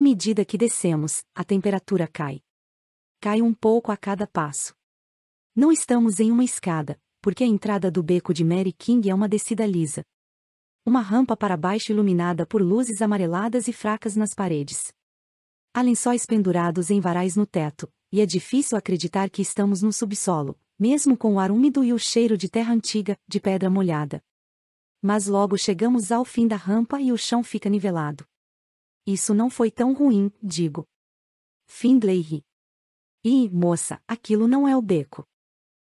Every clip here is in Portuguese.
medida que descemos, a temperatura cai. Cai um pouco a cada passo. Não estamos em uma escada, porque a entrada do beco de Mary King é uma descida lisa. Uma rampa para baixo iluminada por luzes amareladas e fracas nas paredes. Há lençóis pendurados em varais no teto, e é difícil acreditar que estamos no subsolo, mesmo com o ar úmido e o cheiro de terra antiga, de pedra molhada. Mas logo chegamos ao fim da rampa e o chão fica nivelado. Isso não foi tão ruim, digo. Findlay ri. Ih, moça, aquilo não é o beco.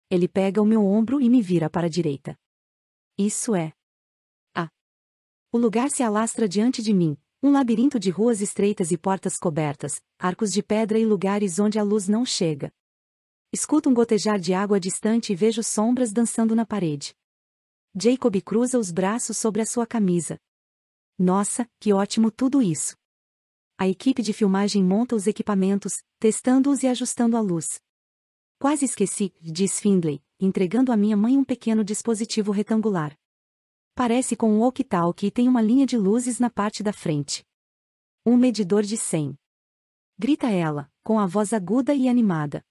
Ele pega o meu ombro e me vira para a direita. Isso é. Ah. O lugar se alastra diante de mim, um labirinto de ruas estreitas e portas cobertas, arcos de pedra e lugares onde a luz não chega. Escuto um gotejar de água distante e vejo sombras dançando na parede. Jacob cruza os braços sobre a sua camisa. Nossa, que ótimo tudo isso! A equipe de filmagem monta os equipamentos, testando-os e ajustando a luz. Quase esqueci, diz Findlay, entregando a minha mãe um pequeno dispositivo retangular. Parece com um walkie-talkie e tem uma linha de luzes na parte da frente. Um medidor de 100. Grita ela, com a voz aguda e animada.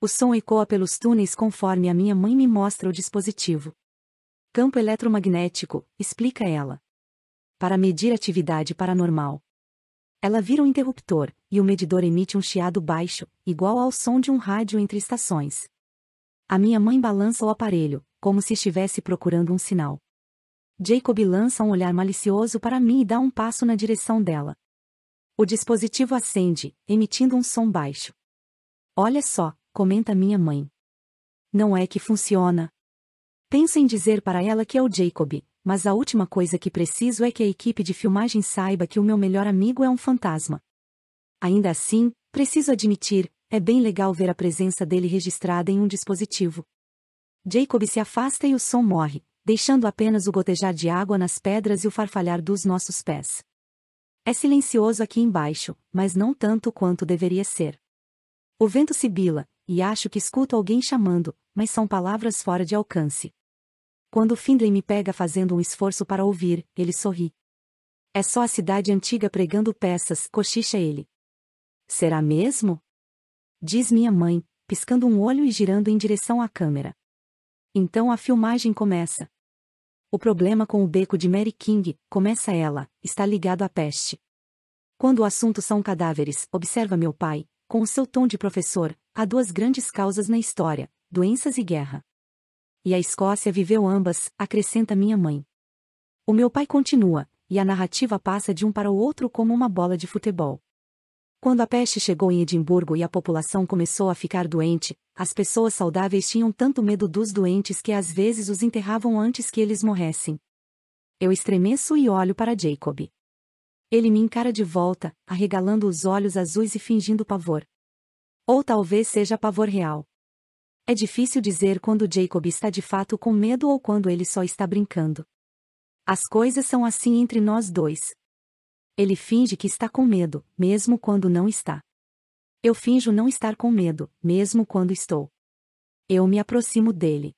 O som ecoa pelos túneis conforme a minha mãe me mostra o dispositivo. Campo eletromagnético, explica ela. Para medir atividade paranormal. Ela vira o um interruptor, e o medidor emite um chiado baixo, igual ao som de um rádio entre estações. A minha mãe balança o aparelho, como se estivesse procurando um sinal. Jacob lança um olhar malicioso para mim e dá um passo na direção dela. O dispositivo acende, emitindo um som baixo. Olha só, comenta minha mãe. Não é que funciona. Penso em dizer para ela que é o Jacob, mas a última coisa que preciso é que a equipe de filmagem saiba que o meu melhor amigo é um fantasma. Ainda assim, preciso admitir, é bem legal ver a presença dele registrada em um dispositivo. Jacob se afasta e o som morre, deixando apenas o gotejar de água nas pedras e o farfalhar dos nossos pés. É silencioso aqui embaixo, mas não tanto quanto deveria ser. O vento sibila, e acho que escuto alguém chamando, mas são palavras fora de alcance. Quando Findlay me pega fazendo um esforço para ouvir, ele sorri. É só a cidade antiga pregando peças, cochicha ele. Será mesmo? Diz minha mãe, piscando um olho e girando em direção à câmera. Então a filmagem começa. O problema com o beco de Mary King, começa ela, está ligado à peste. Quando o assunto são cadáveres, observa meu pai, com o seu tom de professor, há duas grandes causas na história: doenças e guerra e a Escócia viveu ambas, acrescenta minha mãe. O meu pai continua, e a narrativa passa de um para o outro como uma bola de futebol. Quando a peste chegou em Edimburgo e a população começou a ficar doente, as pessoas saudáveis tinham tanto medo dos doentes que às vezes os enterravam antes que eles morressem. Eu estremeço e olho para Jacob. Ele me encara de volta, arregalando os olhos azuis e fingindo pavor. Ou talvez seja pavor real. É difícil dizer quando Jacob está de fato com medo ou quando ele só está brincando. As coisas são assim entre nós dois. Ele finge que está com medo, mesmo quando não está. Eu finjo não estar com medo, mesmo quando estou. Eu me aproximo dele.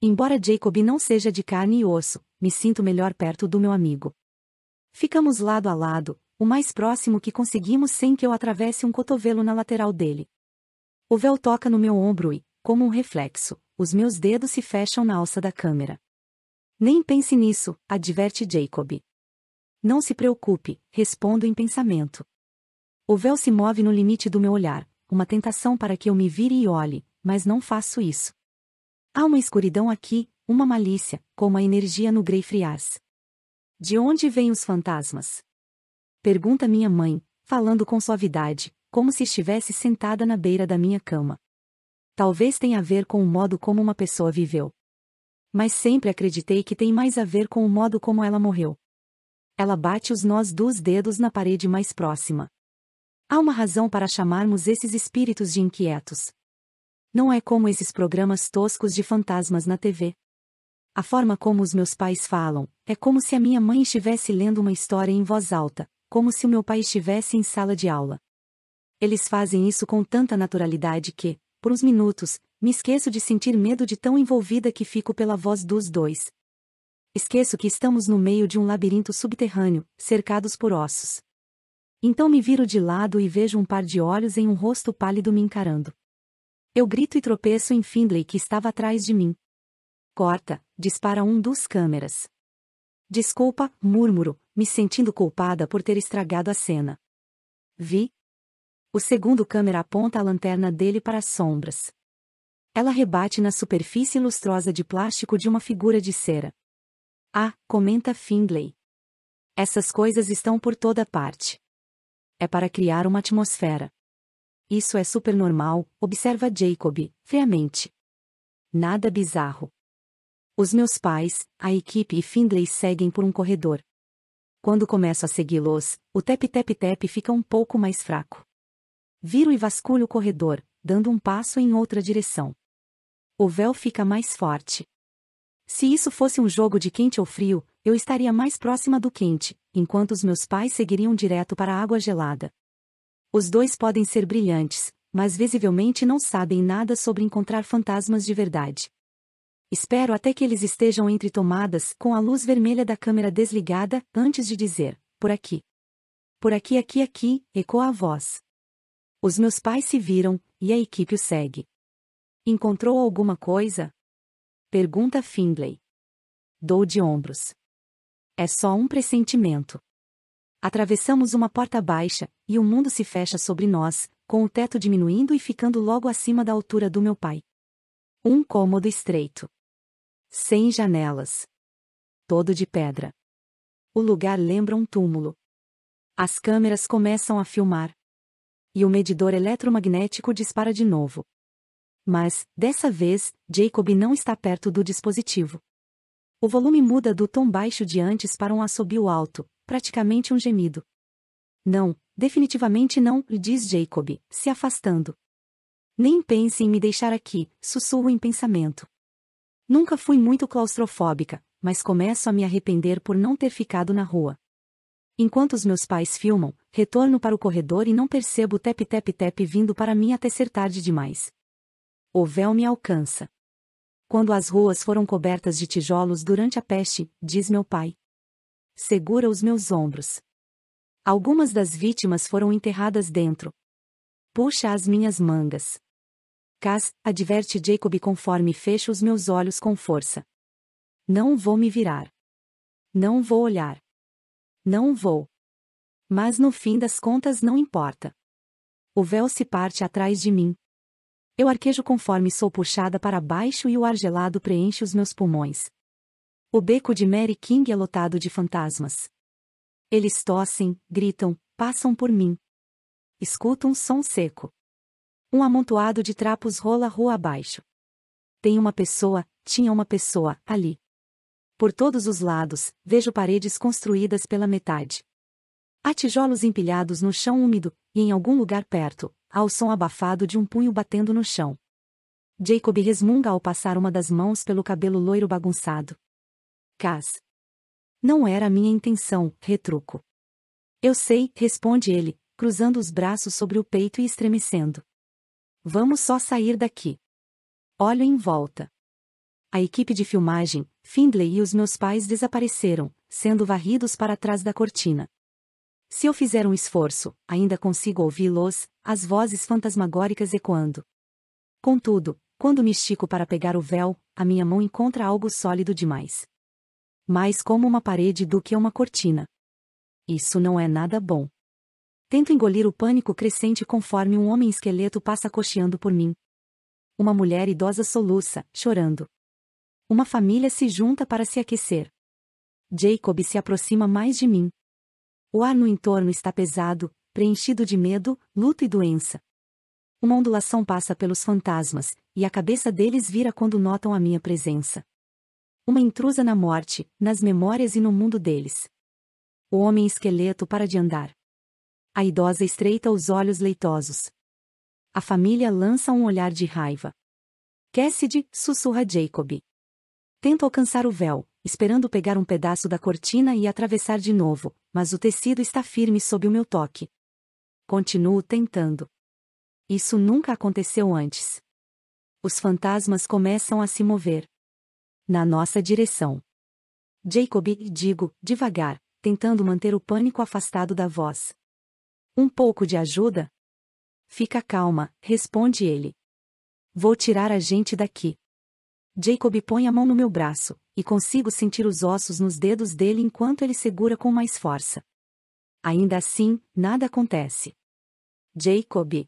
Embora Jacob não seja de carne e osso, me sinto melhor perto do meu amigo. Ficamos lado a lado, o mais próximo que conseguimos sem que eu atravesse um cotovelo na lateral dele. O véu toca no meu ombro e, como um reflexo, os meus dedos se fecham na alça da câmera. Nem pense nisso, adverte Jacob. Não se preocupe, respondo em pensamento. O véu se move no limite do meu olhar, uma tentação para que eu me vire e olhe, mas não faço isso. Há uma escuridão aqui, uma malícia, como a energia no Grey Friars. De onde vêm os fantasmas? Pergunta minha mãe, falando com suavidade, como se estivesse sentada na beira da minha cama talvez tenha a ver com o modo como uma pessoa viveu. Mas sempre acreditei que tem mais a ver com o modo como ela morreu. Ela bate os nós dos dedos na parede mais próxima. Há uma razão para chamarmos esses espíritos de inquietos. Não é como esses programas toscos de fantasmas na TV. A forma como os meus pais falam, é como se a minha mãe estivesse lendo uma história em voz alta, como se o meu pai estivesse em sala de aula. Eles fazem isso com tanta naturalidade que, por uns minutos, me esqueço de sentir medo de tão envolvida que fico pela voz dos dois. Esqueço que estamos no meio de um labirinto subterrâneo, cercados por ossos. Então me viro de lado e vejo um par de olhos em um rosto pálido me encarando. Eu grito e tropeço em Findlay que estava atrás de mim. Corta, dispara um dos câmeras. Desculpa, murmuro, me sentindo culpada por ter estragado a cena. Vi, o segundo câmera aponta a lanterna dele para as sombras. Ela rebate na superfície lustrosa de plástico de uma figura de cera. Ah, comenta Findlay. Essas coisas estão por toda parte. É para criar uma atmosfera. Isso é super normal, observa Jacob, friamente. Nada bizarro. Os meus pais, a equipe e Findlay seguem por um corredor. Quando começo a segui-los, o tep-tep-tep fica um pouco mais fraco. Viro e vasculho o corredor, dando um passo em outra direção. O véu fica mais forte. Se isso fosse um jogo de quente ou frio, eu estaria mais próxima do quente, enquanto os meus pais seguiriam direto para a água gelada. Os dois podem ser brilhantes, mas visivelmente não sabem nada sobre encontrar fantasmas de verdade. Espero até que eles estejam entre tomadas com a luz vermelha da câmera desligada antes de dizer, por aqui. Por aqui, aqui, aqui, ecoa a voz. Os meus pais se viram, e a equipe o segue. Encontrou alguma coisa? Pergunta Findlay. Dou de ombros. É só um pressentimento. Atravessamos uma porta baixa, e o mundo se fecha sobre nós, com o teto diminuindo e ficando logo acima da altura do meu pai. Um cômodo estreito. Sem janelas. Todo de pedra. O lugar lembra um túmulo. As câmeras começam a filmar. E o medidor eletromagnético dispara de novo. Mas, dessa vez, Jacob não está perto do dispositivo. O volume muda do tom baixo de antes para um assobio alto, praticamente um gemido. Não, definitivamente não, diz Jacob, se afastando. Nem pense em me deixar aqui, sussurro em pensamento. Nunca fui muito claustrofóbica, mas começo a me arrepender por não ter ficado na rua. Enquanto os meus pais filmam, retorno para o corredor e não percebo o tep-tep-tep vindo para mim até ser tarde demais. O véu me alcança. Quando as ruas foram cobertas de tijolos durante a peste, diz meu pai. Segura os meus ombros. Algumas das vítimas foram enterradas dentro. Puxa as minhas mangas. Cas, adverte Jacob conforme fecho os meus olhos com força. Não vou me virar. Não vou olhar. Não vou. Mas no fim das contas não importa. O véu se parte atrás de mim. Eu arquejo conforme sou puxada para baixo e o ar gelado preenche os meus pulmões. O beco de Mary King é lotado de fantasmas. Eles tossem, gritam, passam por mim. Escuto um som seco. Um amontoado de trapos rola rua abaixo. Tem uma pessoa, tinha uma pessoa, ali. Por todos os lados, vejo paredes construídas pela metade. Há tijolos empilhados no chão úmido, e em algum lugar perto, há o som abafado de um punho batendo no chão. Jacob resmunga ao passar uma das mãos pelo cabelo loiro bagunçado. Cas. Não era minha intenção, retruco. Eu sei, responde ele, cruzando os braços sobre o peito e estremecendo. Vamos só sair daqui. Olho em volta. A equipe de filmagem, Findlay e os meus pais desapareceram, sendo varridos para trás da cortina. Se eu fizer um esforço, ainda consigo ouvi-los, as vozes fantasmagóricas ecoando. Contudo, quando me estico para pegar o véu, a minha mão encontra algo sólido demais. Mais como uma parede do que uma cortina. Isso não é nada bom. Tento engolir o pânico crescente conforme um homem esqueleto passa cocheando por mim. Uma mulher idosa soluça, chorando. Uma família se junta para se aquecer. Jacob se aproxima mais de mim. O ar no entorno está pesado, preenchido de medo, luto e doença. Uma ondulação passa pelos fantasmas, e a cabeça deles vira quando notam a minha presença. Uma intrusa na morte, nas memórias e no mundo deles. O homem esqueleto para de andar. A idosa estreita os olhos leitosos. A família lança um olhar de raiva. Cassidy, sussurra Jacob. Tento alcançar o véu, esperando pegar um pedaço da cortina e atravessar de novo, mas o tecido está firme sob o meu toque. Continuo tentando. Isso nunca aconteceu antes. Os fantasmas começam a se mover. Na nossa direção. Jacob, digo, devagar, tentando manter o pânico afastado da voz. Um pouco de ajuda? Fica calma, responde ele. Vou tirar a gente daqui. Jacob põe a mão no meu braço, e consigo sentir os ossos nos dedos dele enquanto ele segura com mais força. Ainda assim, nada acontece. Jacob.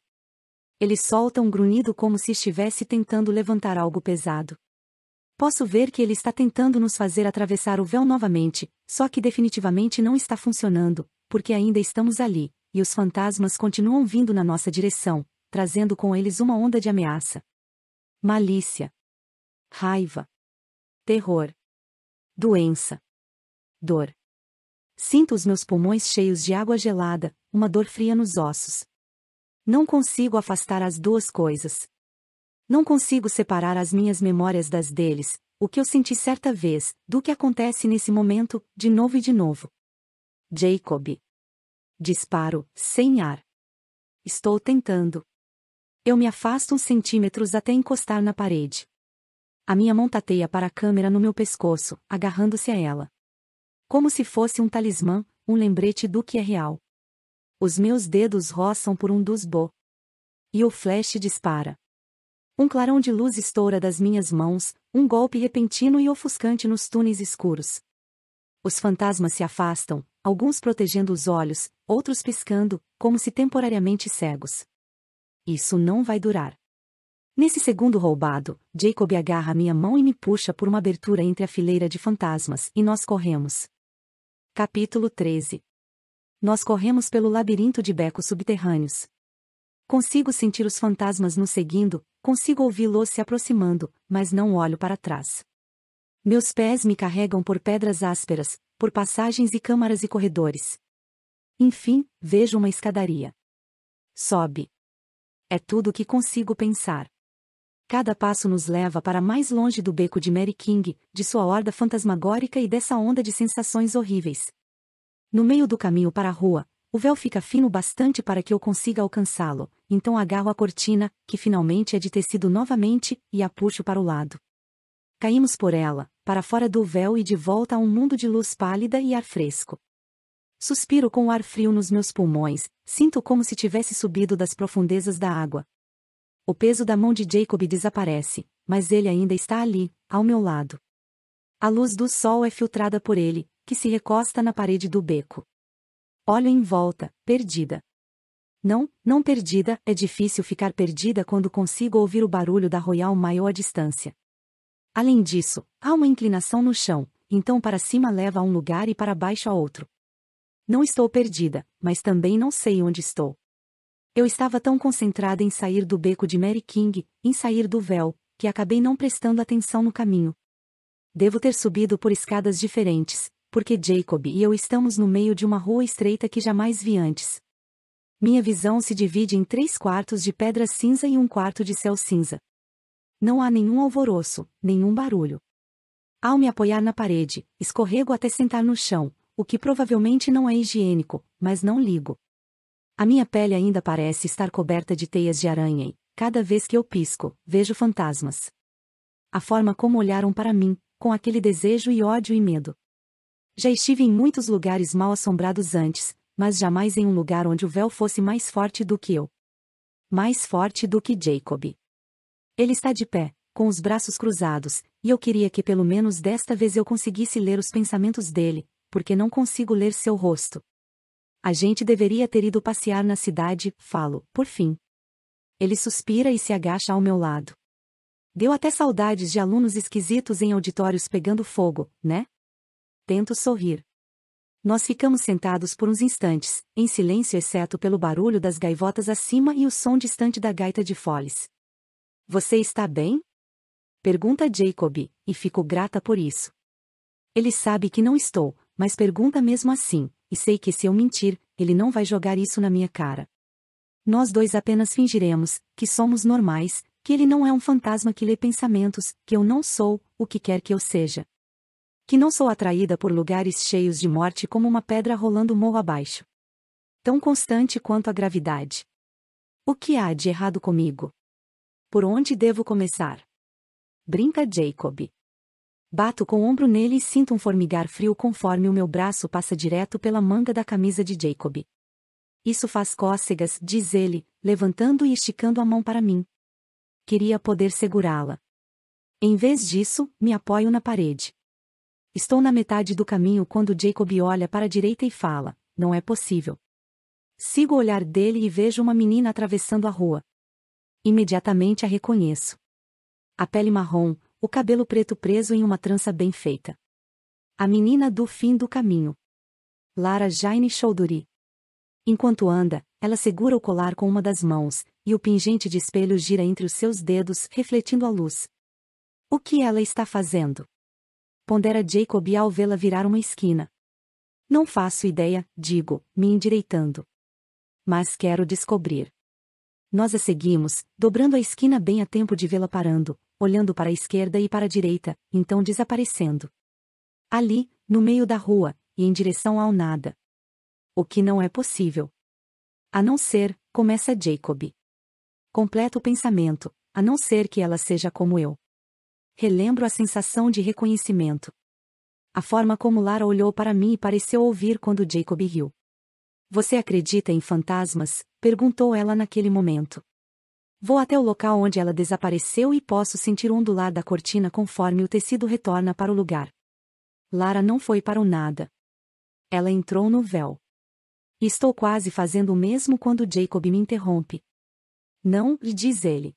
Ele solta um grunhido como se estivesse tentando levantar algo pesado. Posso ver que ele está tentando nos fazer atravessar o véu novamente, só que definitivamente não está funcionando, porque ainda estamos ali, e os fantasmas continuam vindo na nossa direção, trazendo com eles uma onda de ameaça. Malícia raiva, terror, doença, dor. Sinto os meus pulmões cheios de água gelada, uma dor fria nos ossos. Não consigo afastar as duas coisas. Não consigo separar as minhas memórias das deles, o que eu senti certa vez, do que acontece nesse momento, de novo e de novo. Jacob. Disparo, sem ar. Estou tentando. Eu me afasto uns centímetros até encostar na parede. A minha mão tateia para a câmera no meu pescoço, agarrando-se a ela. Como se fosse um talismã, um lembrete do que é real. Os meus dedos roçam por um dos bo. E o flash dispara. Um clarão de luz estoura das minhas mãos, um golpe repentino e ofuscante nos túneis escuros. Os fantasmas se afastam, alguns protegendo os olhos, outros piscando, como se temporariamente cegos. Isso não vai durar. Nesse segundo roubado, Jacob agarra minha mão e me puxa por uma abertura entre a fileira de fantasmas, e nós corremos. Capítulo 13 Nós corremos pelo labirinto de becos subterrâneos. Consigo sentir os fantasmas nos seguindo, consigo ouvi-los se aproximando, mas não olho para trás. Meus pés me carregam por pedras ásperas, por passagens e câmaras e corredores. Enfim, vejo uma escadaria. Sobe. É tudo o que consigo pensar. Cada passo nos leva para mais longe do beco de Mary King, de sua horda fantasmagórica e dessa onda de sensações horríveis. No meio do caminho para a rua, o véu fica fino bastante para que eu consiga alcançá-lo, então agarro a cortina, que finalmente é de tecido novamente, e a puxo para o lado. Caímos por ela, para fora do véu e de volta a um mundo de luz pálida e ar fresco. Suspiro com o ar frio nos meus pulmões, sinto como se tivesse subido das profundezas da água, o peso da mão de Jacob desaparece, mas ele ainda está ali, ao meu lado. A luz do sol é filtrada por ele, que se recosta na parede do beco. Olho em volta, perdida. Não, não perdida, é difícil ficar perdida quando consigo ouvir o barulho da Royal Maior à distância. Além disso, há uma inclinação no chão, então para cima leva a um lugar e para baixo a outro. Não estou perdida, mas também não sei onde estou. Eu estava tão concentrada em sair do beco de Mary King, em sair do véu, que acabei não prestando atenção no caminho. Devo ter subido por escadas diferentes, porque Jacob e eu estamos no meio de uma rua estreita que jamais vi antes. Minha visão se divide em três quartos de pedra cinza e um quarto de céu cinza. Não há nenhum alvoroço, nenhum barulho. Ao me apoiar na parede, escorrego até sentar no chão, o que provavelmente não é higiênico, mas não ligo. A minha pele ainda parece estar coberta de teias de aranha e, cada vez que eu pisco, vejo fantasmas. A forma como olharam para mim, com aquele desejo e ódio e medo. Já estive em muitos lugares mal assombrados antes, mas jamais em um lugar onde o véu fosse mais forte do que eu. Mais forte do que Jacob. Ele está de pé, com os braços cruzados, e eu queria que pelo menos desta vez eu conseguisse ler os pensamentos dele, porque não consigo ler seu rosto. A gente deveria ter ido passear na cidade, falo, por fim. Ele suspira e se agacha ao meu lado. Deu até saudades de alunos esquisitos em auditórios pegando fogo, né? Tento sorrir. Nós ficamos sentados por uns instantes, em silêncio exceto pelo barulho das gaivotas acima e o som distante da gaita de foles. Você está bem? Pergunta Jacob, e fico grata por isso. Ele sabe que não estou, mas pergunta mesmo assim, e sei que se eu mentir, ele não vai jogar isso na minha cara. Nós dois apenas fingiremos que somos normais, que ele não é um fantasma que lê pensamentos, que eu não sou, o que quer que eu seja. Que não sou atraída por lugares cheios de morte como uma pedra rolando morro abaixo. Tão constante quanto a gravidade. O que há de errado comigo? Por onde devo começar? Brinca Jacob. Bato com o ombro nele e sinto um formigar frio conforme o meu braço passa direto pela manga da camisa de Jacob. Isso faz cócegas, diz ele, levantando e esticando a mão para mim. Queria poder segurá-la. Em vez disso, me apoio na parede. Estou na metade do caminho quando Jacob olha para a direita e fala: Não é possível. Sigo o olhar dele e vejo uma menina atravessando a rua. Imediatamente a reconheço. A pele marrom, o cabelo preto preso em uma trança bem feita. A menina do fim do caminho. Lara Jaine Choudhury. Enquanto anda, ela segura o colar com uma das mãos, e o pingente de espelho gira entre os seus dedos, refletindo a luz. O que ela está fazendo? Pondera Jacob ao vê-la virar uma esquina. Não faço ideia, digo, me endireitando. Mas quero descobrir. Nós a seguimos, dobrando a esquina bem a tempo de vê-la parando, olhando para a esquerda e para a direita, então desaparecendo. Ali, no meio da rua, e em direção ao nada. O que não é possível. A não ser, começa Jacob. Completa o pensamento, a não ser que ela seja como eu. Relembro a sensação de reconhecimento. A forma como Lara olhou para mim e pareceu ouvir quando Jacob riu. Você acredita em fantasmas? perguntou ela naquele momento. Vou até o local onde ela desapareceu e posso sentir o ondular da cortina conforme o tecido retorna para o lugar. Lara não foi para o nada. Ela entrou no véu. Estou quase fazendo o mesmo quando Jacob me interrompe. Não, diz ele.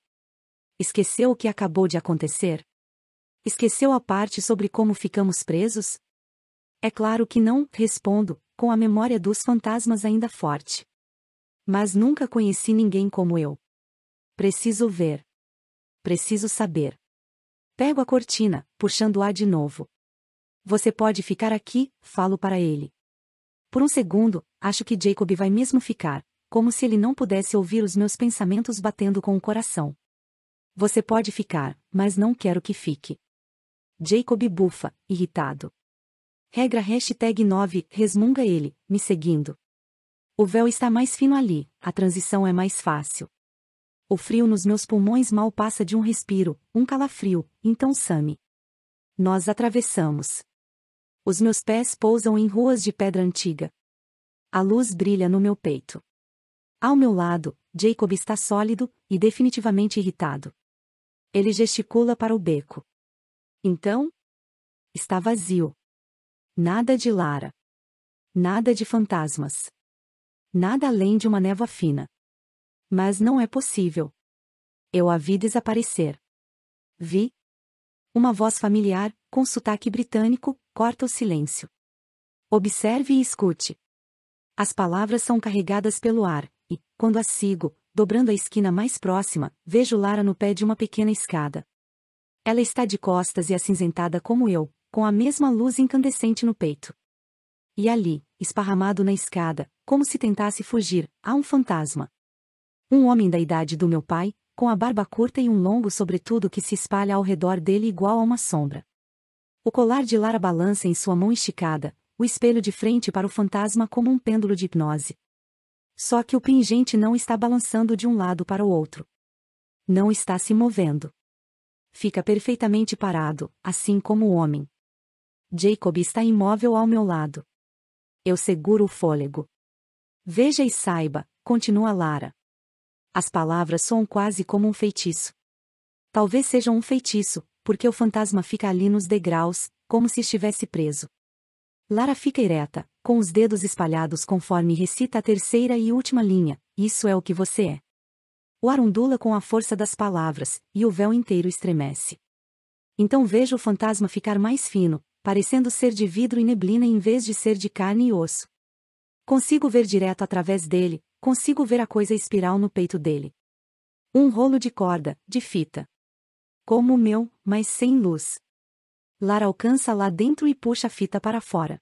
Esqueceu o que acabou de acontecer? Esqueceu a parte sobre como ficamos presos? É claro que não, respondo, com a memória dos fantasmas ainda forte. Mas nunca conheci ninguém como eu. Preciso ver. Preciso saber. Pego a cortina, puxando-a de novo. Você pode ficar aqui, falo para ele. Por um segundo, acho que Jacob vai mesmo ficar, como se ele não pudesse ouvir os meus pensamentos batendo com o coração. Você pode ficar, mas não quero que fique. Jacob bufa, irritado. Regra hashtag 9, resmunga ele, me seguindo. O véu está mais fino ali, a transição é mais fácil. O frio nos meus pulmões mal passa de um respiro, um calafrio, então Sami. Nós atravessamos. Os meus pés pousam em ruas de pedra antiga. A luz brilha no meu peito. Ao meu lado, Jacob está sólido e definitivamente irritado. Ele gesticula para o beco. Então? Está vazio. Nada de Lara. Nada de fantasmas. Nada além de uma névoa fina. Mas não é possível. Eu a vi desaparecer. Vi? Uma voz familiar, com sotaque britânico, corta o silêncio. Observe e escute. As palavras são carregadas pelo ar, e, quando as sigo, dobrando a esquina mais próxima, vejo Lara no pé de uma pequena escada. Ela está de costas e acinzentada como eu, com a mesma luz incandescente no peito. E ali, esparramado na escada, como se tentasse fugir, há um fantasma. Um homem da idade do meu pai, com a barba curta e um longo sobretudo que se espalha ao redor dele igual a uma sombra. O colar de Lara balança em sua mão esticada, o espelho de frente para o fantasma como um pêndulo de hipnose. Só que o pingente não está balançando de um lado para o outro. Não está se movendo. Fica perfeitamente parado, assim como o homem. Jacob está imóvel ao meu lado. Eu seguro o fôlego. Veja e saiba, continua Lara, as palavras soam quase como um feitiço. Talvez sejam um feitiço, porque o fantasma fica ali nos degraus, como se estivesse preso. Lara fica ereta, com os dedos espalhados conforme recita a terceira e última linha: Isso é o que você é. O ar ondula com a força das palavras, e o véu inteiro estremece. Então vejo o fantasma ficar mais fino, parecendo ser de vidro e neblina em vez de ser de carne e osso. Consigo ver direto através dele, consigo ver a coisa espiral no peito dele. Um rolo de corda, de fita. Como o meu, mas sem luz. Lara alcança lá dentro e puxa a fita para fora.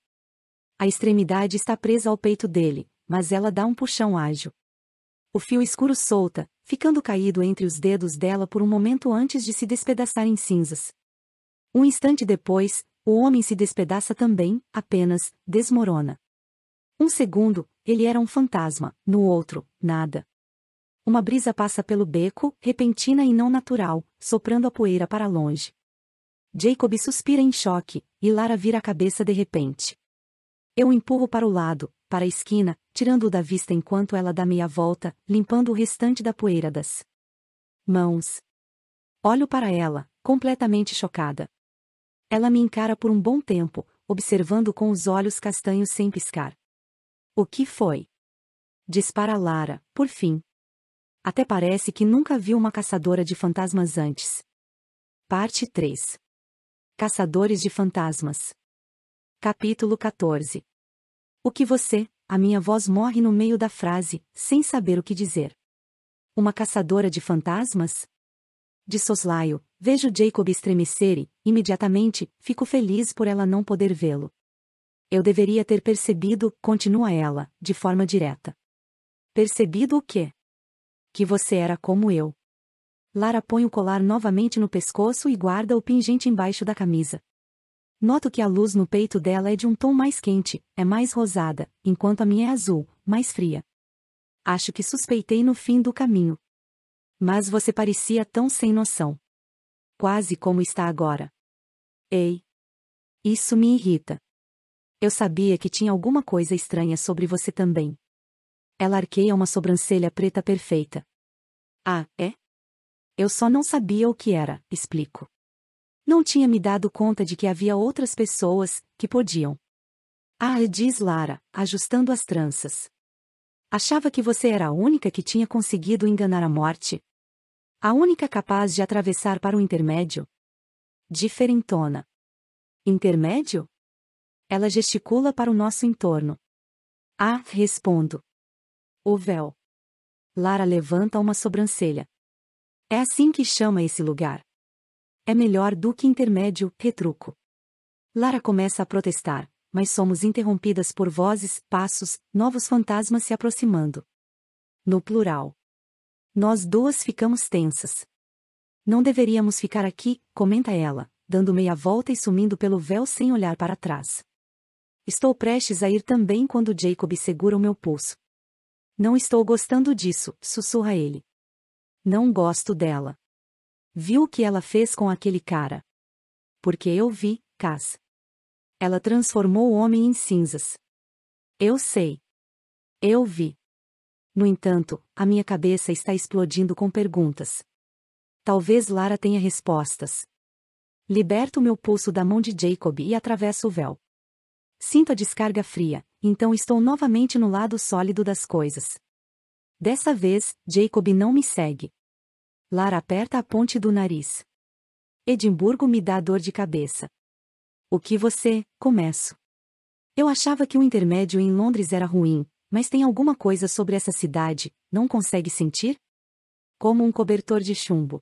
A extremidade está presa ao peito dele, mas ela dá um puxão ágil. O fio escuro solta, ficando caído entre os dedos dela por um momento antes de se despedaçar em cinzas. Um instante depois, o homem se despedaça também, apenas, desmorona. Um segundo, ele era um fantasma, no outro, nada. Uma brisa passa pelo beco, repentina e não natural, soprando a poeira para longe. Jacob suspira em choque, e Lara vira a cabeça de repente. Eu empurro para o lado, para a esquina, tirando-o da vista enquanto ela dá meia volta, limpando o restante da poeira das mãos. Olho para ela, completamente chocada. Ela me encara por um bom tempo, observando com os olhos castanhos sem piscar. O que foi? Dispara Lara, por fim. Até parece que nunca viu uma caçadora de fantasmas antes. Parte 3 Caçadores de Fantasmas Capítulo 14 O que você, a minha voz morre no meio da frase, sem saber o que dizer. Uma caçadora de fantasmas? De soslaio, vejo Jacob estremecer e, imediatamente, fico feliz por ela não poder vê-lo. Eu deveria ter percebido, continua ela, de forma direta. Percebido o quê? Que você era como eu. Lara põe o colar novamente no pescoço e guarda o pingente embaixo da camisa. Noto que a luz no peito dela é de um tom mais quente, é mais rosada, enquanto a minha é azul, mais fria. Acho que suspeitei no fim do caminho. Mas você parecia tão sem noção. Quase como está agora. Ei! Isso me irrita. Eu sabia que tinha alguma coisa estranha sobre você também. Ela arqueia uma sobrancelha preta perfeita. Ah, é? Eu só não sabia o que era, explico. Não tinha me dado conta de que havia outras pessoas que podiam. Ah, diz Lara, ajustando as tranças. Achava que você era a única que tinha conseguido enganar a morte? A única capaz de atravessar para o intermédio? Diferentona. Intermédio? Ela gesticula para o nosso entorno. Ah, respondo. O véu. Lara levanta uma sobrancelha. É assim que chama esse lugar. É melhor do que intermédio, retruco. Lara começa a protestar, mas somos interrompidas por vozes, passos, novos fantasmas se aproximando. No plural. Nós duas ficamos tensas. Não deveríamos ficar aqui, comenta ela, dando meia volta e sumindo pelo véu sem olhar para trás. Estou prestes a ir também quando Jacob segura o meu pulso. Não estou gostando disso, sussurra ele. Não gosto dela. Viu o que ela fez com aquele cara? Porque eu vi, Cass. Ela transformou o homem em cinzas. Eu sei. Eu vi. No entanto, a minha cabeça está explodindo com perguntas. Talvez Lara tenha respostas. Liberto meu pulso da mão de Jacob e atravesso o véu. Sinto a descarga fria, então estou novamente no lado sólido das coisas. Dessa vez, Jacob não me segue. Lara aperta a ponte do nariz. Edimburgo me dá dor de cabeça. O que você, começo. Eu achava que o intermédio em Londres era ruim, mas tem alguma coisa sobre essa cidade, não consegue sentir? Como um cobertor de chumbo.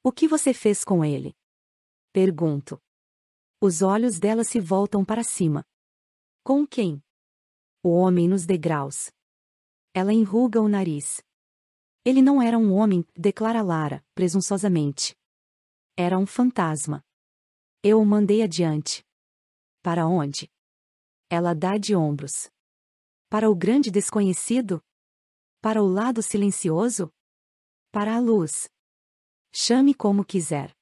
O que você fez com ele? Pergunto. Os olhos dela se voltam para cima. Com quem? O homem nos degraus. Ela enruga o nariz. Ele não era um homem, declara Lara, presunçosamente. Era um fantasma. Eu o mandei adiante. Para onde? Ela dá de ombros. Para o grande desconhecido? Para o lado silencioso? Para a luz. Chame como quiser.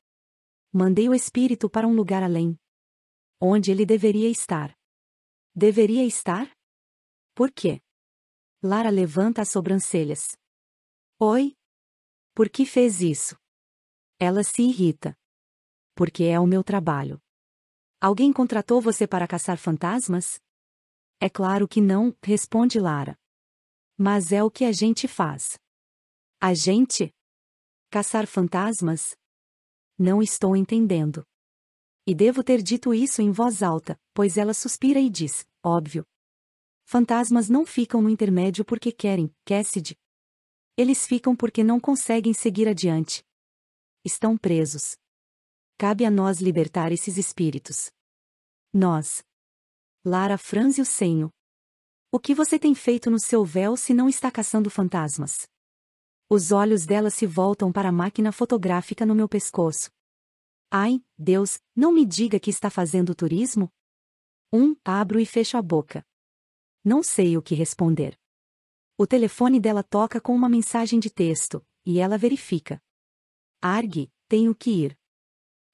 Mandei o espírito para um lugar além. Onde ele deveria estar. Deveria estar? Por quê? Lara levanta as sobrancelhas. Oi? Por que fez isso? Ela se irrita. Porque é o meu trabalho. Alguém contratou você para caçar fantasmas? É claro que não, responde Lara. Mas é o que a gente faz. A gente? Caçar fantasmas? Não estou entendendo. E devo ter dito isso em voz alta, pois ela suspira e diz: óbvio. Fantasmas não ficam no intermédio porque querem, Cassidy. Eles ficam porque não conseguem seguir adiante. Estão presos. Cabe a nós libertar esses espíritos. Nós. Lara franze o senho. O que você tem feito no seu véu se não está caçando fantasmas? Os olhos dela se voltam para a máquina fotográfica no meu pescoço, Ai, Deus, não me diga que está fazendo turismo? Um, abro e fecho a boca. Não sei o que responder. O telefone dela toca com uma mensagem de texto, e ela verifica. Argue, tenho que ir.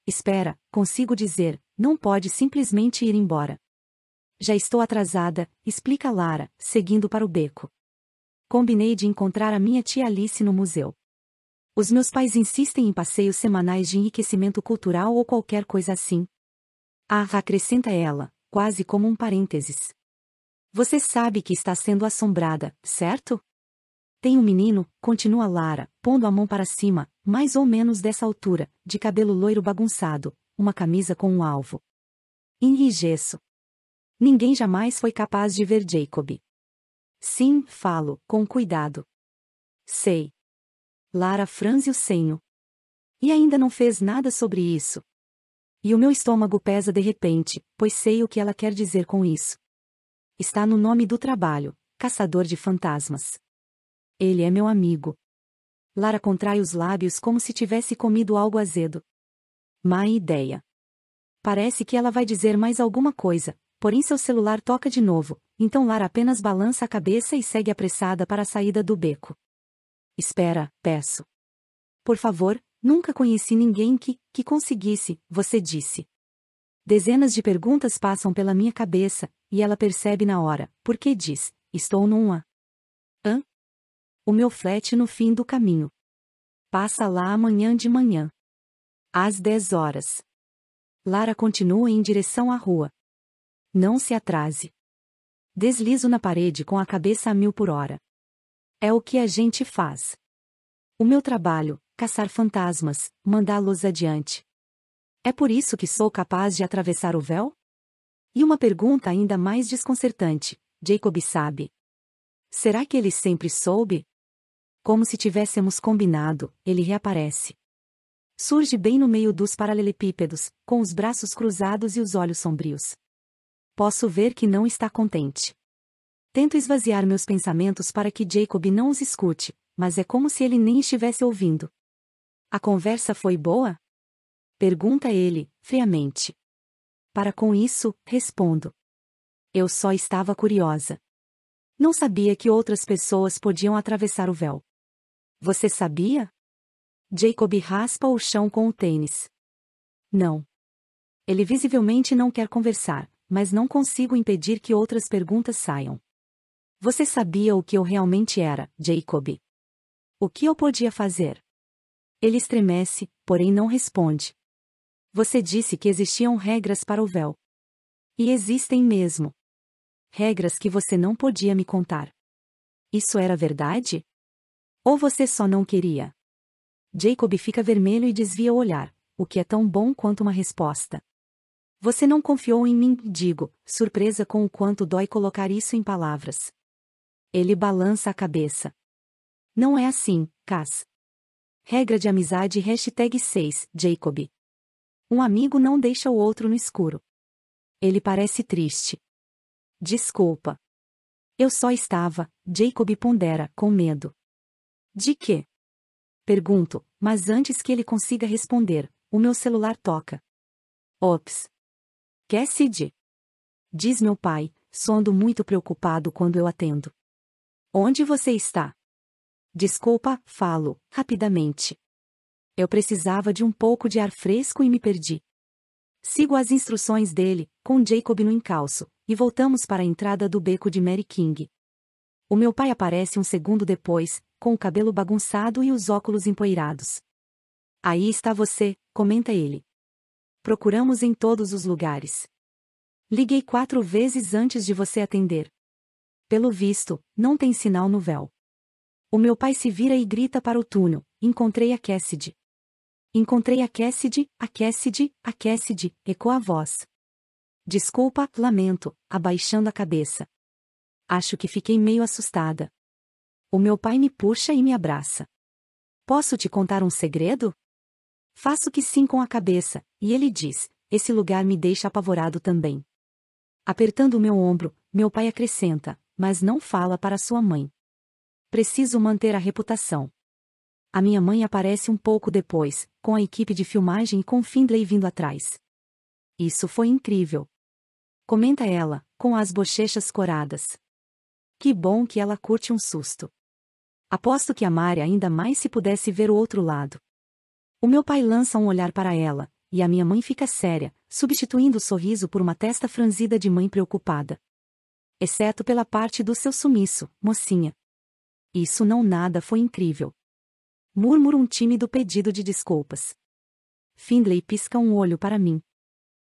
Espera, consigo dizer, não pode simplesmente ir embora. Já estou atrasada, explica Lara, seguindo para o beco. Combinei de encontrar a minha tia Alice no museu. Os meus pais insistem em passeios semanais de enriquecimento cultural ou qualquer coisa assim. Ah, acrescenta ela, quase como um parênteses. Você sabe que está sendo assombrada, certo? Tem um menino, continua Lara, pondo a mão para cima, mais ou menos dessa altura, de cabelo loiro bagunçado, uma camisa com um alvo. Enrijeço. Ninguém jamais foi capaz de ver Jacob. Sim, falo, com cuidado. Sei. Lara franze o senho. E ainda não fez nada sobre isso. E o meu estômago pesa de repente, pois sei o que ela quer dizer com isso. Está no nome do trabalho, caçador de fantasmas. Ele é meu amigo. Lara contrai os lábios como se tivesse comido algo azedo. Má ideia. Parece que ela vai dizer mais alguma coisa, porém seu celular toca de novo, então Lara apenas balança a cabeça e segue apressada para a saída do beco. Espera, peço. Por favor, nunca conheci ninguém que, que conseguisse, você disse. Dezenas de perguntas passam pela minha cabeça, e ela percebe na hora, porque diz, estou num a. Hã? O meu flat no fim do caminho. Passa lá amanhã de manhã. Às 10 horas. Lara continua em direção à rua. Não se atrase. Deslizo na parede com a cabeça a mil por hora. É o que a gente faz. O meu trabalho, caçar fantasmas, mandá-los adiante. É por isso que sou capaz de atravessar o véu? E uma pergunta ainda mais desconcertante: Jacob sabe? Será que ele sempre soube? Como se tivéssemos combinado, ele reaparece. Surge bem no meio dos paralelepípedos, com os braços cruzados e os olhos sombrios. Posso ver que não está contente. Tento esvaziar meus pensamentos para que Jacob não os escute, mas é como se ele nem estivesse ouvindo. A conversa foi boa? Pergunta ele, friamente. Para com isso, respondo. Eu só estava curiosa. Não sabia que outras pessoas podiam atravessar o véu. Você sabia? Jacob raspa o chão com o tênis. Não. Ele visivelmente não quer conversar, mas não consigo impedir que outras perguntas saiam. Você sabia o que eu realmente era, Jacob. O que eu podia fazer? Ele estremece, porém não responde. Você disse que existiam regras para o véu. E existem mesmo. Regras que você não podia me contar. Isso era verdade? Ou você só não queria? Jacob fica vermelho e desvia o olhar, o que é tão bom quanto uma resposta. Você não confiou em mim, digo, surpresa com o quanto dói colocar isso em palavras. Ele balança a cabeça. Não é assim, Cass. Regra de amizade hashtag 6, Jacob. Um amigo não deixa o outro no escuro. Ele parece triste. Desculpa. Eu só estava, Jacob pondera, com medo. De quê? Pergunto, mas antes que ele consiga responder, o meu celular toca. Ops. Cassidy. Diz meu pai, soando muito preocupado quando eu atendo. Onde você está? Desculpa, falo, rapidamente. Eu precisava de um pouco de ar fresco e me perdi. Sigo as instruções dele, com Jacob no encalço, e voltamos para a entrada do beco de Mary King. O meu pai aparece um segundo depois, com o cabelo bagunçado e os óculos empoeirados. Aí está você, comenta ele. Procuramos em todos os lugares. Liguei quatro vezes antes de você atender. Pelo visto, não tem sinal no véu. O meu pai se vira e grita para o túnel: Encontrei a Cassidy. Encontrei a Cassidy, a Cassidy, a Cassidy, ecoa a voz. Desculpa, lamento, abaixando a cabeça. Acho que fiquei meio assustada. O meu pai me puxa e me abraça. Posso te contar um segredo? Faço que sim com a cabeça, e ele diz: Esse lugar me deixa apavorado também. Apertando o meu ombro, meu pai acrescenta: mas não fala para sua mãe. Preciso manter a reputação. A minha mãe aparece um pouco depois, com a equipe de filmagem e com Findlay vindo atrás. Isso foi incrível. Comenta ela, com as bochechas coradas. Que bom que ela curte um susto. Aposto que a Mari ainda mais se pudesse ver o outro lado. O meu pai lança um olhar para ela, e a minha mãe fica séria, substituindo o sorriso por uma testa franzida de mãe preocupada exceto pela parte do seu sumiço, mocinha. Isso não nada foi incrível. Murmura um tímido pedido de desculpas. Findlay pisca um olho para mim.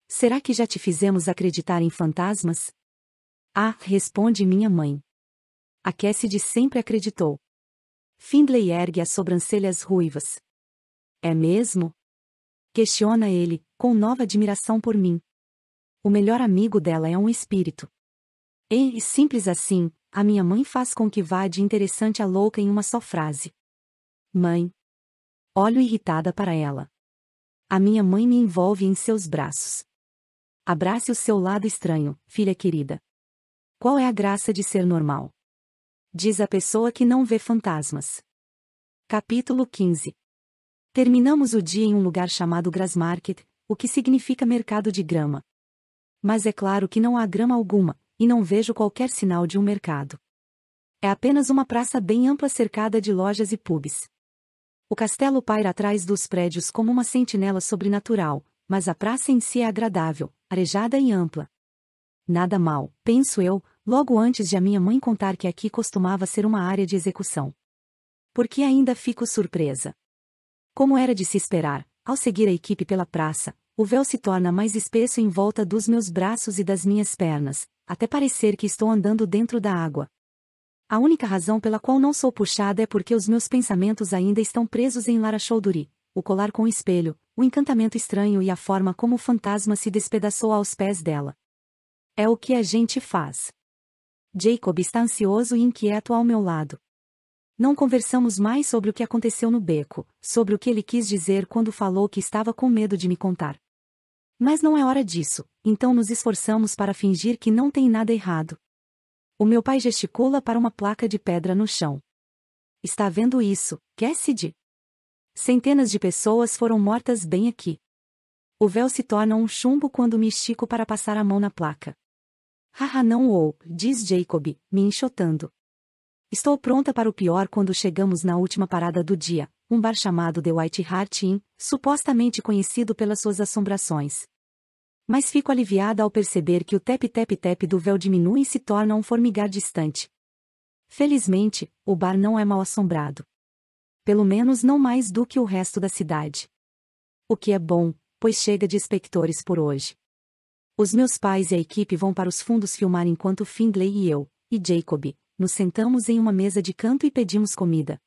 Será que já te fizemos acreditar em fantasmas? Ah, responde minha mãe. A Cassidy sempre acreditou. Findlay ergue as sobrancelhas ruivas. É mesmo? Questiona ele, com nova admiração por mim. O melhor amigo dela é um espírito. Ei, e simples assim, a minha mãe faz com que vá de interessante a louca em uma só frase. Mãe. Olho irritada para ela. A minha mãe me envolve em seus braços. Abrace o seu lado estranho, filha querida. Qual é a graça de ser normal? Diz a pessoa que não vê fantasmas. Capítulo 15 Terminamos o dia em um lugar chamado Grass Market, o que significa mercado de grama. Mas é claro que não há grama alguma, e não vejo qualquer sinal de um mercado. É apenas uma praça bem ampla cercada de lojas e pubs. O castelo paira atrás dos prédios como uma sentinela sobrenatural, mas a praça em si é agradável, arejada e ampla. Nada mal, penso eu, logo antes de a minha mãe contar que aqui costumava ser uma área de execução. Porque ainda fico surpresa. Como era de se esperar, ao seguir a equipe pela praça, o véu se torna mais espesso em volta dos meus braços e das minhas pernas, até parecer que estou andando dentro da água. A única razão pela qual não sou puxada é porque os meus pensamentos ainda estão presos em Lara o colar com o espelho, o encantamento estranho e a forma como o fantasma se despedaçou aos pés dela. É o que a gente faz. Jacob está ansioso e inquieto ao meu lado. Não conversamos mais sobre o que aconteceu no beco, sobre o que ele quis dizer quando falou que estava com medo de me contar. Mas não é hora disso, então nos esforçamos para fingir que não tem nada errado. O meu pai gesticula para uma placa de pedra no chão. Está vendo isso, Cassidy? Centenas de pessoas foram mortas bem aqui. O véu se torna um chumbo quando me estico para passar a mão na placa. Haha não ou, diz Jacob, me enxotando. Estou pronta para o pior quando chegamos na última parada do dia, um bar chamado The White Hart Inn, supostamente conhecido pelas suas assombrações. Mas fico aliviada ao perceber que o tep-tep-tep do véu diminui e se torna um formigar distante. Felizmente, o bar não é mal assombrado. Pelo menos não mais do que o resto da cidade. O que é bom, pois chega de espectadores por hoje. Os meus pais e a equipe vão para os fundos filmar enquanto Findlay e eu, e Jacob, nos sentamos em uma mesa de canto e pedimos comida.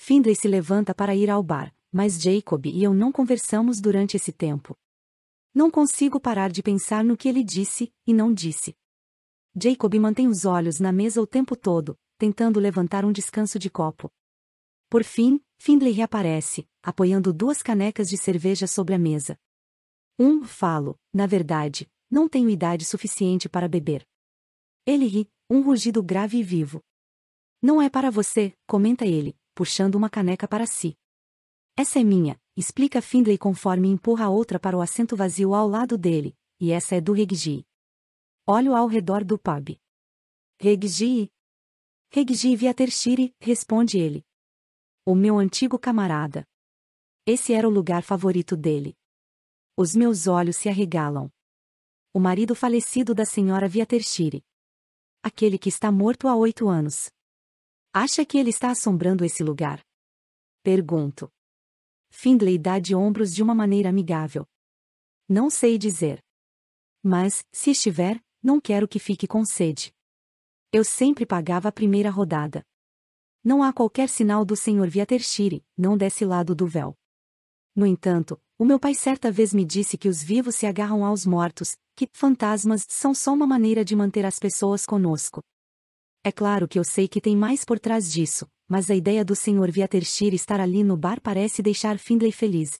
Findlay se levanta para ir ao bar, mas Jacob e eu não conversamos durante esse tempo. Não consigo parar de pensar no que ele disse e não disse. Jacob mantém os olhos na mesa o tempo todo, tentando levantar um descanso de copo. Por fim, Findlay reaparece, apoiando duas canecas de cerveja sobre a mesa. Um, falo, na verdade, não tenho idade suficiente para beber. Ele ri, um rugido grave e vivo. Não é para você, comenta ele, puxando uma caneca para si. Essa é minha, explica Findlay conforme empurra a outra para o assento vazio ao lado dele, e essa é do Reggie. Olho ao redor do pub. Reggie? Reggie Viatershire, responde ele. O meu antigo camarada. Esse era o lugar favorito dele. Os meus olhos se arregalam. O marido falecido da senhora Viatershire. Aquele que está morto há oito anos. Acha que ele está assombrando esse lugar? Pergunto. Findlay dá de ombros de uma maneira amigável. Não sei dizer. Mas, se estiver, não quero que fique com sede. Eu sempre pagava a primeira rodada. Não há qualquer sinal do senhor Viatershire, não desse lado do véu. No entanto, o meu pai certa vez me disse que os vivos se agarram aos mortos, que fantasmas são só uma maneira de manter as pessoas conosco. É claro que eu sei que tem mais por trás disso, mas a ideia do Sr. Viatershire estar ali no bar parece deixar Findlay feliz.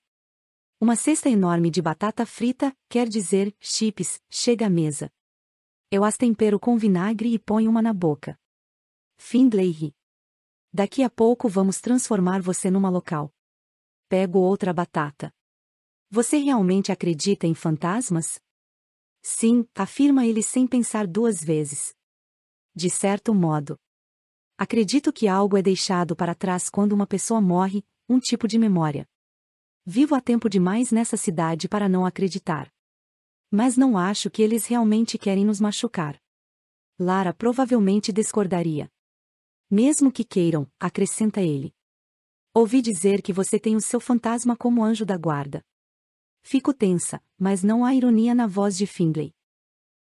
Uma cesta enorme de batata frita, quer dizer, chips, chega à mesa. Eu as tempero com vinagre e ponho uma na boca. Findlay ri. Daqui a pouco vamos transformar você numa local. Pego outra batata. Você realmente acredita em fantasmas? Sim, afirma ele sem pensar duas vezes de certo modo. Acredito que algo é deixado para trás quando uma pessoa morre, um tipo de memória. Vivo há tempo demais nessa cidade para não acreditar. Mas não acho que eles realmente querem nos machucar. Lara provavelmente discordaria. Mesmo que queiram, acrescenta ele. Ouvi dizer que você tem o seu fantasma como anjo da guarda. Fico tensa, mas não há ironia na voz de Findlay.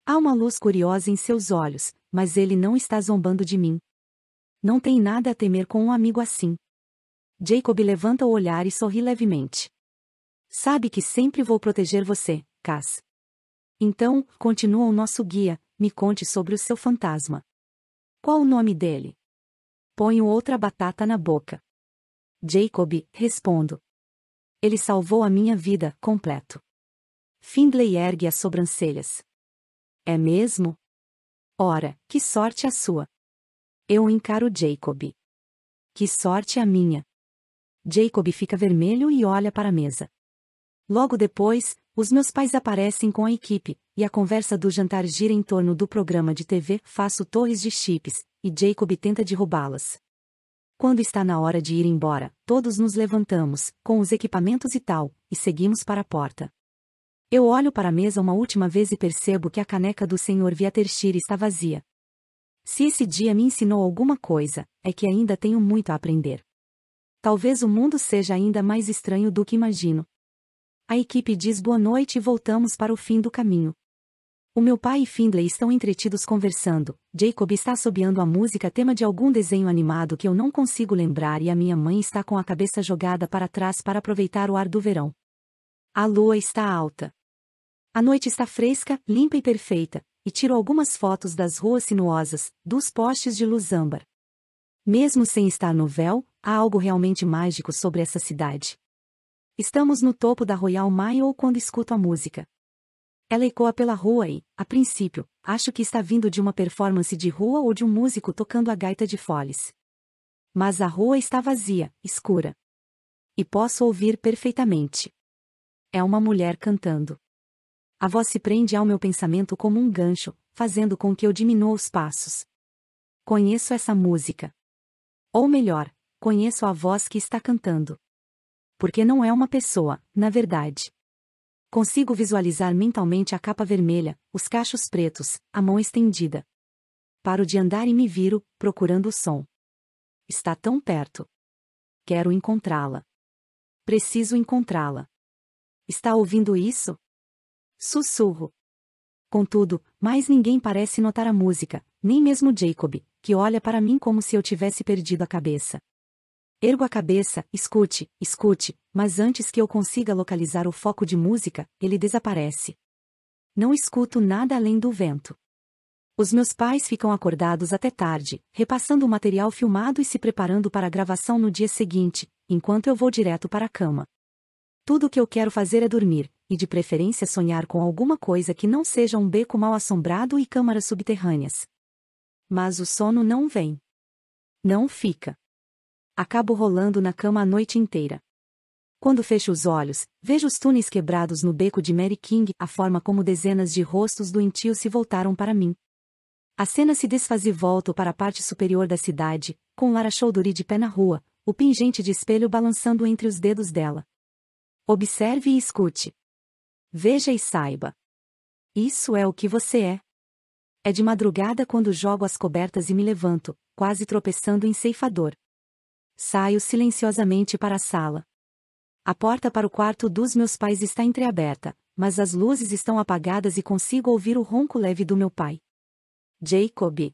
Há uma luz curiosa em seus olhos, mas ele não está zombando de mim. Não tem nada a temer com um amigo assim. Jacob levanta o olhar e sorri levemente. Sabe que sempre vou proteger você, Cass. Então, continua o nosso guia, me conte sobre o seu fantasma. Qual o nome dele? Ponho outra batata na boca. Jacob, respondo. Ele salvou a minha vida, completo. Findlay ergue as sobrancelhas. É mesmo? Ora, que sorte a sua! Eu encaro Jacob. Que sorte a minha! Jacob fica vermelho e olha para a mesa. Logo depois, os meus pais aparecem com a equipe, e a conversa do jantar gira em torno do programa de TV Faço Torres de Chips, e Jacob tenta derrubá-las. Quando está na hora de ir embora, todos nos levantamos, com os equipamentos e tal, e seguimos para a porta. Eu olho para a mesa uma última vez e percebo que a caneca do Sr. Viatershire está vazia. Se esse dia me ensinou alguma coisa, é que ainda tenho muito a aprender. Talvez o mundo seja ainda mais estranho do que imagino. A equipe diz boa noite e voltamos para o fim do caminho. O meu pai e Findlay estão entretidos conversando. Jacob está assobiando a música tema de algum desenho animado que eu não consigo lembrar e a minha mãe está com a cabeça jogada para trás para aproveitar o ar do verão. A lua está alta. A noite está fresca, limpa e perfeita, e tiro algumas fotos das ruas sinuosas, dos postes de luz âmbar. Mesmo sem estar no véu, há algo realmente mágico sobre essa cidade. Estamos no topo da Royal Mile quando escuto a música. Ela ecoa pela rua e, a princípio, acho que está vindo de uma performance de rua ou de um músico tocando a gaita de foles. Mas a rua está vazia, escura. E posso ouvir perfeitamente. É uma mulher cantando. A voz se prende ao meu pensamento como um gancho, fazendo com que eu diminua os passos. Conheço essa música. Ou melhor, conheço a voz que está cantando. Porque não é uma pessoa, na verdade. Consigo visualizar mentalmente a capa vermelha, os cachos pretos, a mão estendida. Paro de andar e me viro, procurando o som. Está tão perto. Quero encontrá-la. Preciso encontrá-la. Está ouvindo isso? Sussurro. Contudo, mais ninguém parece notar a música, nem mesmo Jacob, que olha para mim como se eu tivesse perdido a cabeça. Ergo a cabeça, escute, escute, mas antes que eu consiga localizar o foco de música, ele desaparece. Não escuto nada além do vento. Os meus pais ficam acordados até tarde, repassando o material filmado e se preparando para a gravação no dia seguinte, enquanto eu vou direto para a cama. Tudo o que eu quero fazer é dormir, e de preferência sonhar com alguma coisa que não seja um beco mal assombrado e câmaras subterrâneas. Mas o sono não vem. Não fica. Acabo rolando na cama a noite inteira. Quando fecho os olhos, vejo os túneis quebrados no beco de Mary King, a forma como dezenas de rostos doentios se voltaram para mim. A cena se desfaz e volto para a parte superior da cidade, com Lara Chowdhury de pé na rua, o pingente de espelho balançando entre os dedos dela. Observe e escute. Veja e saiba. Isso é o que você é. É de madrugada quando jogo as cobertas e me levanto, quase tropeçando em ceifador. Saio silenciosamente para a sala. A porta para o quarto dos meus pais está entreaberta, mas as luzes estão apagadas e consigo ouvir o ronco leve do meu pai. Jacob.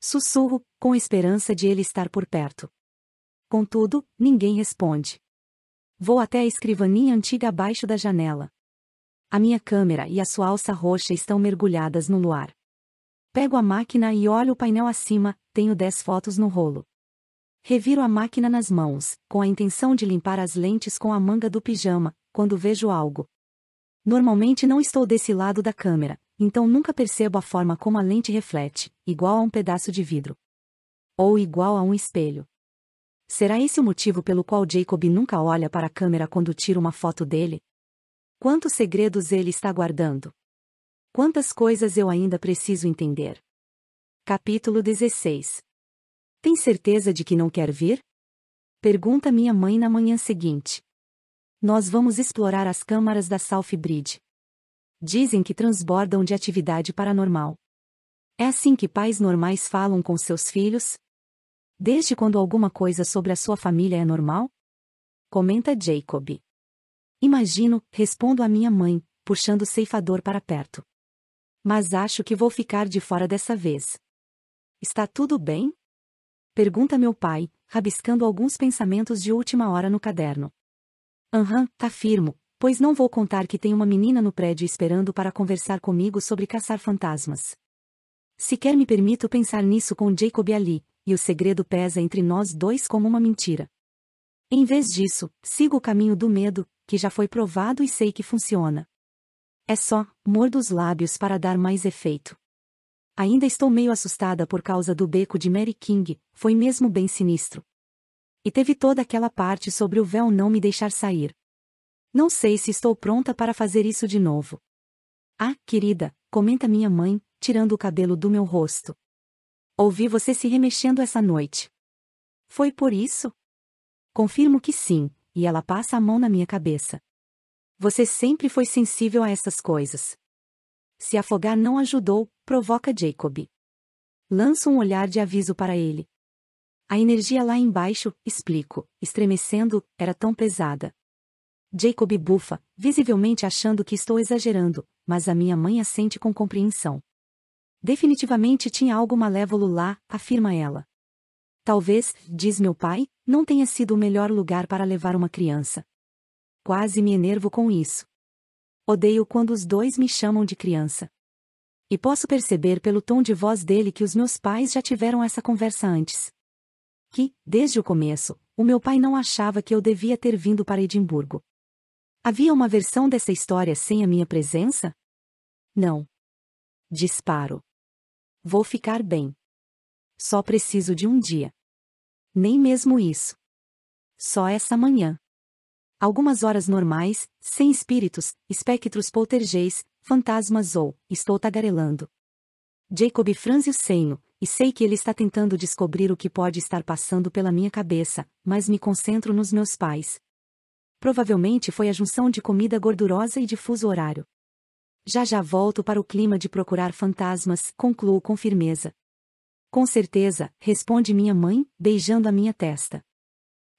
Sussurro, com esperança de ele estar por perto. Contudo, ninguém responde. Vou até a escrivaninha antiga abaixo da janela. A minha câmera e a sua alça roxa estão mergulhadas no luar. Pego a máquina e olho o painel acima, tenho 10 fotos no rolo. Reviro a máquina nas mãos, com a intenção de limpar as lentes com a manga do pijama, quando vejo algo. Normalmente não estou desse lado da câmera, então nunca percebo a forma como a lente reflete, igual a um pedaço de vidro. Ou igual a um espelho. Será esse o motivo pelo qual Jacob nunca olha para a câmera quando tira uma foto dele? Quantos segredos ele está guardando? Quantas coisas eu ainda preciso entender? Capítulo 16 Tem certeza de que não quer vir? Pergunta minha mãe na manhã seguinte. Nós vamos explorar as câmaras da South Bridge. Dizem que transbordam de atividade paranormal. É assim que pais normais falam com seus filhos, Desde quando alguma coisa sobre a sua família é normal? Comenta Jacob. Imagino, respondo a minha mãe, puxando o ceifador para perto. Mas acho que vou ficar de fora dessa vez. Está tudo bem? Pergunta meu pai, rabiscando alguns pensamentos de última hora no caderno. Aham, uhum, tá firmo, pois não vou contar que tem uma menina no prédio esperando para conversar comigo sobre caçar fantasmas. Sequer me permito pensar nisso com Jacob ali, e o segredo pesa entre nós dois como uma mentira. Em vez disso, sigo o caminho do medo, que já foi provado e sei que funciona. É só, mordo os lábios para dar mais efeito. Ainda estou meio assustada por causa do beco de Mary King, foi mesmo bem sinistro. E teve toda aquela parte sobre o véu não me deixar sair. Não sei se estou pronta para fazer isso de novo. Ah, querida, comenta minha mãe, tirando o cabelo do meu rosto. Ouvi você se remexendo essa noite. Foi por isso? Confirmo que sim, e ela passa a mão na minha cabeça. Você sempre foi sensível a essas coisas. Se afogar não ajudou, provoca Jacob. Lanço um olhar de aviso para ele. A energia lá embaixo, explico, estremecendo, era tão pesada. Jacob bufa, visivelmente achando que estou exagerando, mas a minha mãe assente com compreensão. Definitivamente tinha algo malévolo lá, afirma ela. Talvez, diz meu pai, não tenha sido o melhor lugar para levar uma criança. Quase me enervo com isso. Odeio quando os dois me chamam de criança. E posso perceber pelo tom de voz dele que os meus pais já tiveram essa conversa antes. Que, desde o começo, o meu pai não achava que eu devia ter vindo para Edimburgo. Havia uma versão dessa história sem a minha presença? Não. Disparo. Vou ficar bem. Só preciso de um dia. Nem mesmo isso. Só essa manhã. Algumas horas normais, sem espíritos, espectros poltergeis, fantasmas ou estou tagarelando. Jacob franze o senho, e sei que ele está tentando descobrir o que pode estar passando pela minha cabeça, mas me concentro nos meus pais. Provavelmente foi a junção de comida gordurosa e difuso horário. Já já volto para o clima de procurar fantasmas, concluo com firmeza. Com certeza, responde minha mãe, beijando a minha testa.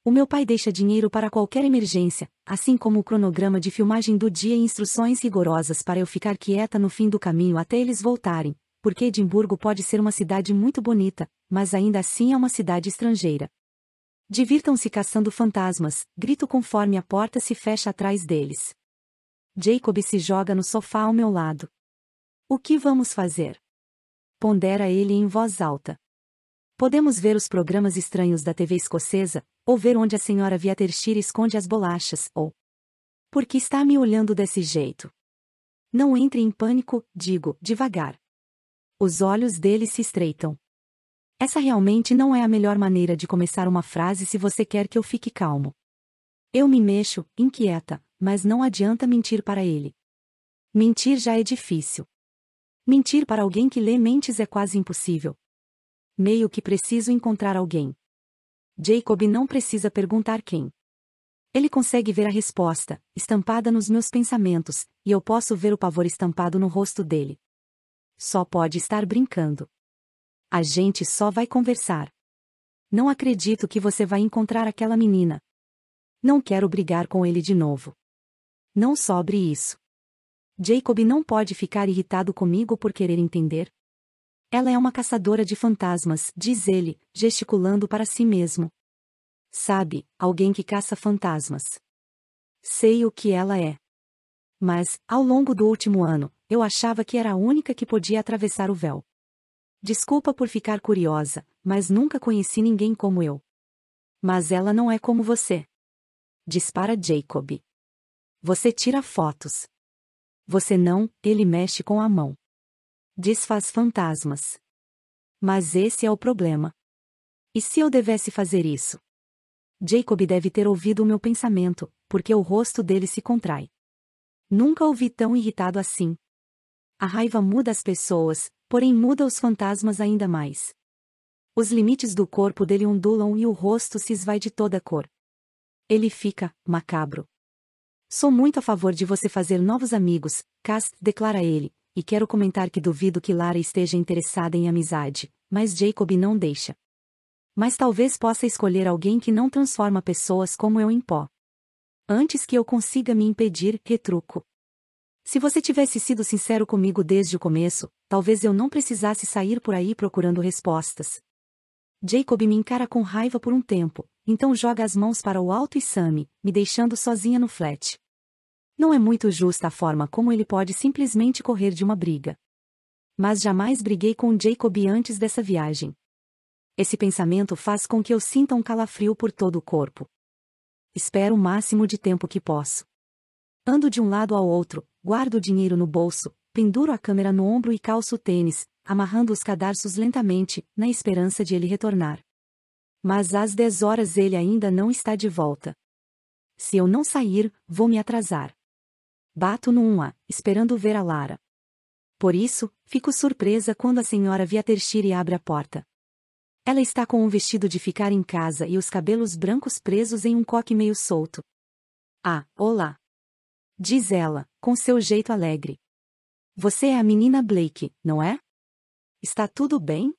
O meu pai deixa dinheiro para qualquer emergência, assim como o cronograma de filmagem do dia e instruções rigorosas para eu ficar quieta no fim do caminho até eles voltarem, porque Edimburgo pode ser uma cidade muito bonita, mas ainda assim é uma cidade estrangeira. Divirtam-se caçando fantasmas, grito conforme a porta se fecha atrás deles. Jacob se joga no sofá ao meu lado. O que vamos fazer? Pondera ele em voz alta. Podemos ver os programas estranhos da TV escocesa, ou ver onde a senhora Viatershire esconde as bolachas, ou. Por que está me olhando desse jeito? Não entre em pânico, digo, devagar. Os olhos dele se estreitam. Essa realmente não é a melhor maneira de começar uma frase se você quer que eu fique calmo. Eu me mexo, inquieta, mas não adianta mentir para ele. Mentir já é difícil. Mentir para alguém que lê mentes é quase impossível. Meio que preciso encontrar alguém. Jacob não precisa perguntar quem. Ele consegue ver a resposta, estampada nos meus pensamentos, e eu posso ver o pavor estampado no rosto dele. Só pode estar brincando. A gente só vai conversar. Não acredito que você vai encontrar aquela menina. Não quero brigar com ele de novo. Não sobre isso. Jacob não pode ficar irritado comigo por querer entender. Ela é uma caçadora de fantasmas, diz ele, gesticulando para si mesmo. Sabe, alguém que caça fantasmas. Sei o que ela é. Mas, ao longo do último ano, eu achava que era a única que podia atravessar o véu. Desculpa por ficar curiosa, mas nunca conheci ninguém como eu. Mas ela não é como você. Dispara Jacob, você tira fotos. Você não, ele mexe com a mão. Desfaz fantasmas. Mas esse é o problema. E se eu devesse fazer isso? Jacob deve ter ouvido o meu pensamento, porque o rosto dele se contrai. Nunca o vi tão irritado assim. A raiva muda as pessoas, porém muda os fantasmas ainda mais. Os limites do corpo dele ondulam e o rosto se esvai de toda cor. Ele fica macabro. Sou muito a favor de você fazer novos amigos, Cass, declara ele, e quero comentar que duvido que Lara esteja interessada em amizade, mas Jacob não deixa. Mas talvez possa escolher alguém que não transforma pessoas como eu em pó. Antes que eu consiga me impedir, retruco. Se você tivesse sido sincero comigo desde o começo, talvez eu não precisasse sair por aí procurando respostas. Jacob me encara com raiva por um tempo, então joga as mãos para o alto e Sammy, me deixando sozinha no flat. Não é muito justa a forma como ele pode simplesmente correr de uma briga. Mas jamais briguei com Jacob antes dessa viagem. Esse pensamento faz com que eu sinta um calafrio por todo o corpo. Espero o máximo de tempo que posso. Ando de um lado ao outro, guardo o dinheiro no bolso, penduro a câmera no ombro e calço o tênis, amarrando os cadarços lentamente, na esperança de ele retornar. Mas às dez horas ele ainda não está de volta. Se eu não sair, vou me atrasar. Bato no uma, a esperando ver a Lara. Por isso, fico surpresa quando a senhora e abre a porta. Ela está com um vestido de ficar em casa e os cabelos brancos presos em um coque meio solto. Ah, olá! Diz ela, com seu jeito alegre. Você é a menina Blake, não é? Está tudo bem?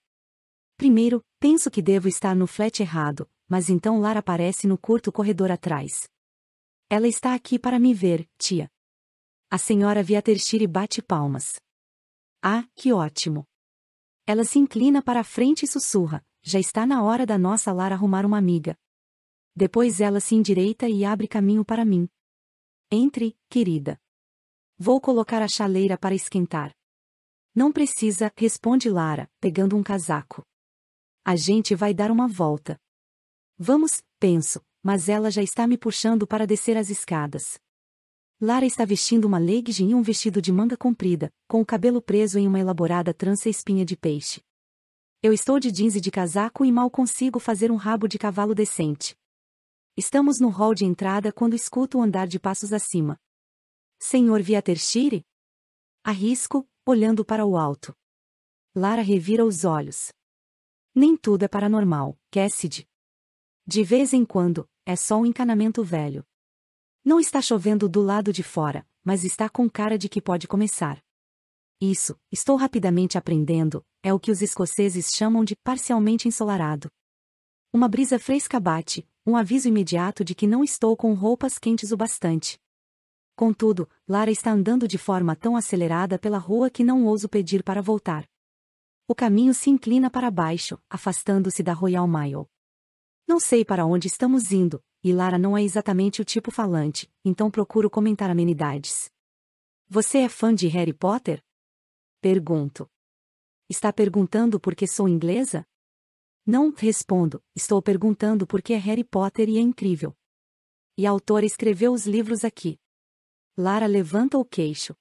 Primeiro, penso que devo estar no flat errado, mas então Lara aparece no curto corredor atrás. Ela está aqui para me ver, tia. A senhora Viatershire bate palmas. Ah, que ótimo! Ela se inclina para a frente e sussurra: já está na hora da nossa Lara arrumar uma amiga. Depois ela se endireita e abre caminho para mim. Entre, querida. Vou colocar a chaleira para esquentar. Não precisa, responde Lara, pegando um casaco. A gente vai dar uma volta. Vamos, penso, mas ela já está me puxando para descer as escadas. Lara está vestindo uma legging e um vestido de manga comprida, com o cabelo preso em uma elaborada trança espinha de peixe. Eu estou de jeans e de casaco e mal consigo fazer um rabo de cavalo decente. Estamos no hall de entrada quando escuto o andar de passos acima. Senhor Viatershire? Arrisco, olhando para o alto. Lara revira os olhos. Nem tudo é paranormal, Cassidy. De vez em quando, é só um encanamento velho. Não está chovendo do lado de fora, mas está com cara de que pode começar. Isso, estou rapidamente aprendendo, é o que os escoceses chamam de parcialmente ensolarado. Uma brisa fresca bate, um aviso imediato de que não estou com roupas quentes o bastante. Contudo, Lara está andando de forma tão acelerada pela rua que não ouso pedir para voltar o caminho se inclina para baixo, afastando-se da Royal Mile. Não sei para onde estamos indo, e Lara não é exatamente o tipo falante, então procuro comentar amenidades. Você é fã de Harry Potter? Pergunto. Está perguntando porque sou inglesa? Não, respondo, estou perguntando porque é Harry Potter e é incrível. E a autora escreveu os livros aqui. Lara levanta o queixo.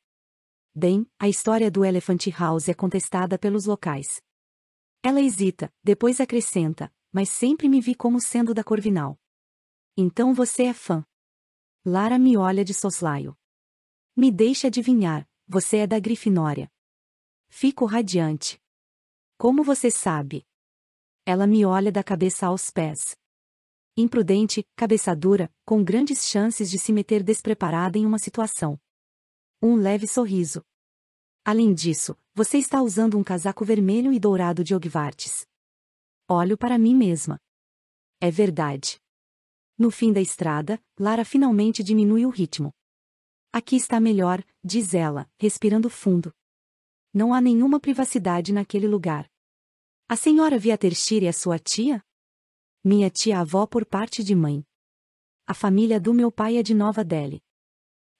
Bem, a história do Elephant House é contestada pelos locais. Ela hesita, depois acrescenta, mas sempre me vi como sendo da Corvinal. Então você é fã. Lara me olha de soslaio. Me deixa adivinhar, você é da Grifinória. Fico radiante. Como você sabe? Ela me olha da cabeça aos pés. Imprudente, cabeça dura, com grandes chances de se meter despreparada em uma situação. Um leve sorriso. Além disso, você está usando um casaco vermelho e dourado de Ogvartes. Olho para mim mesma. É verdade. No fim da estrada, Lara finalmente diminui o ritmo. Aqui está melhor, diz ela, respirando fundo. Não há nenhuma privacidade naquele lugar. A senhora via e a sua tia? Minha tia-avó por parte de mãe. A família do meu pai é de Nova Delhi.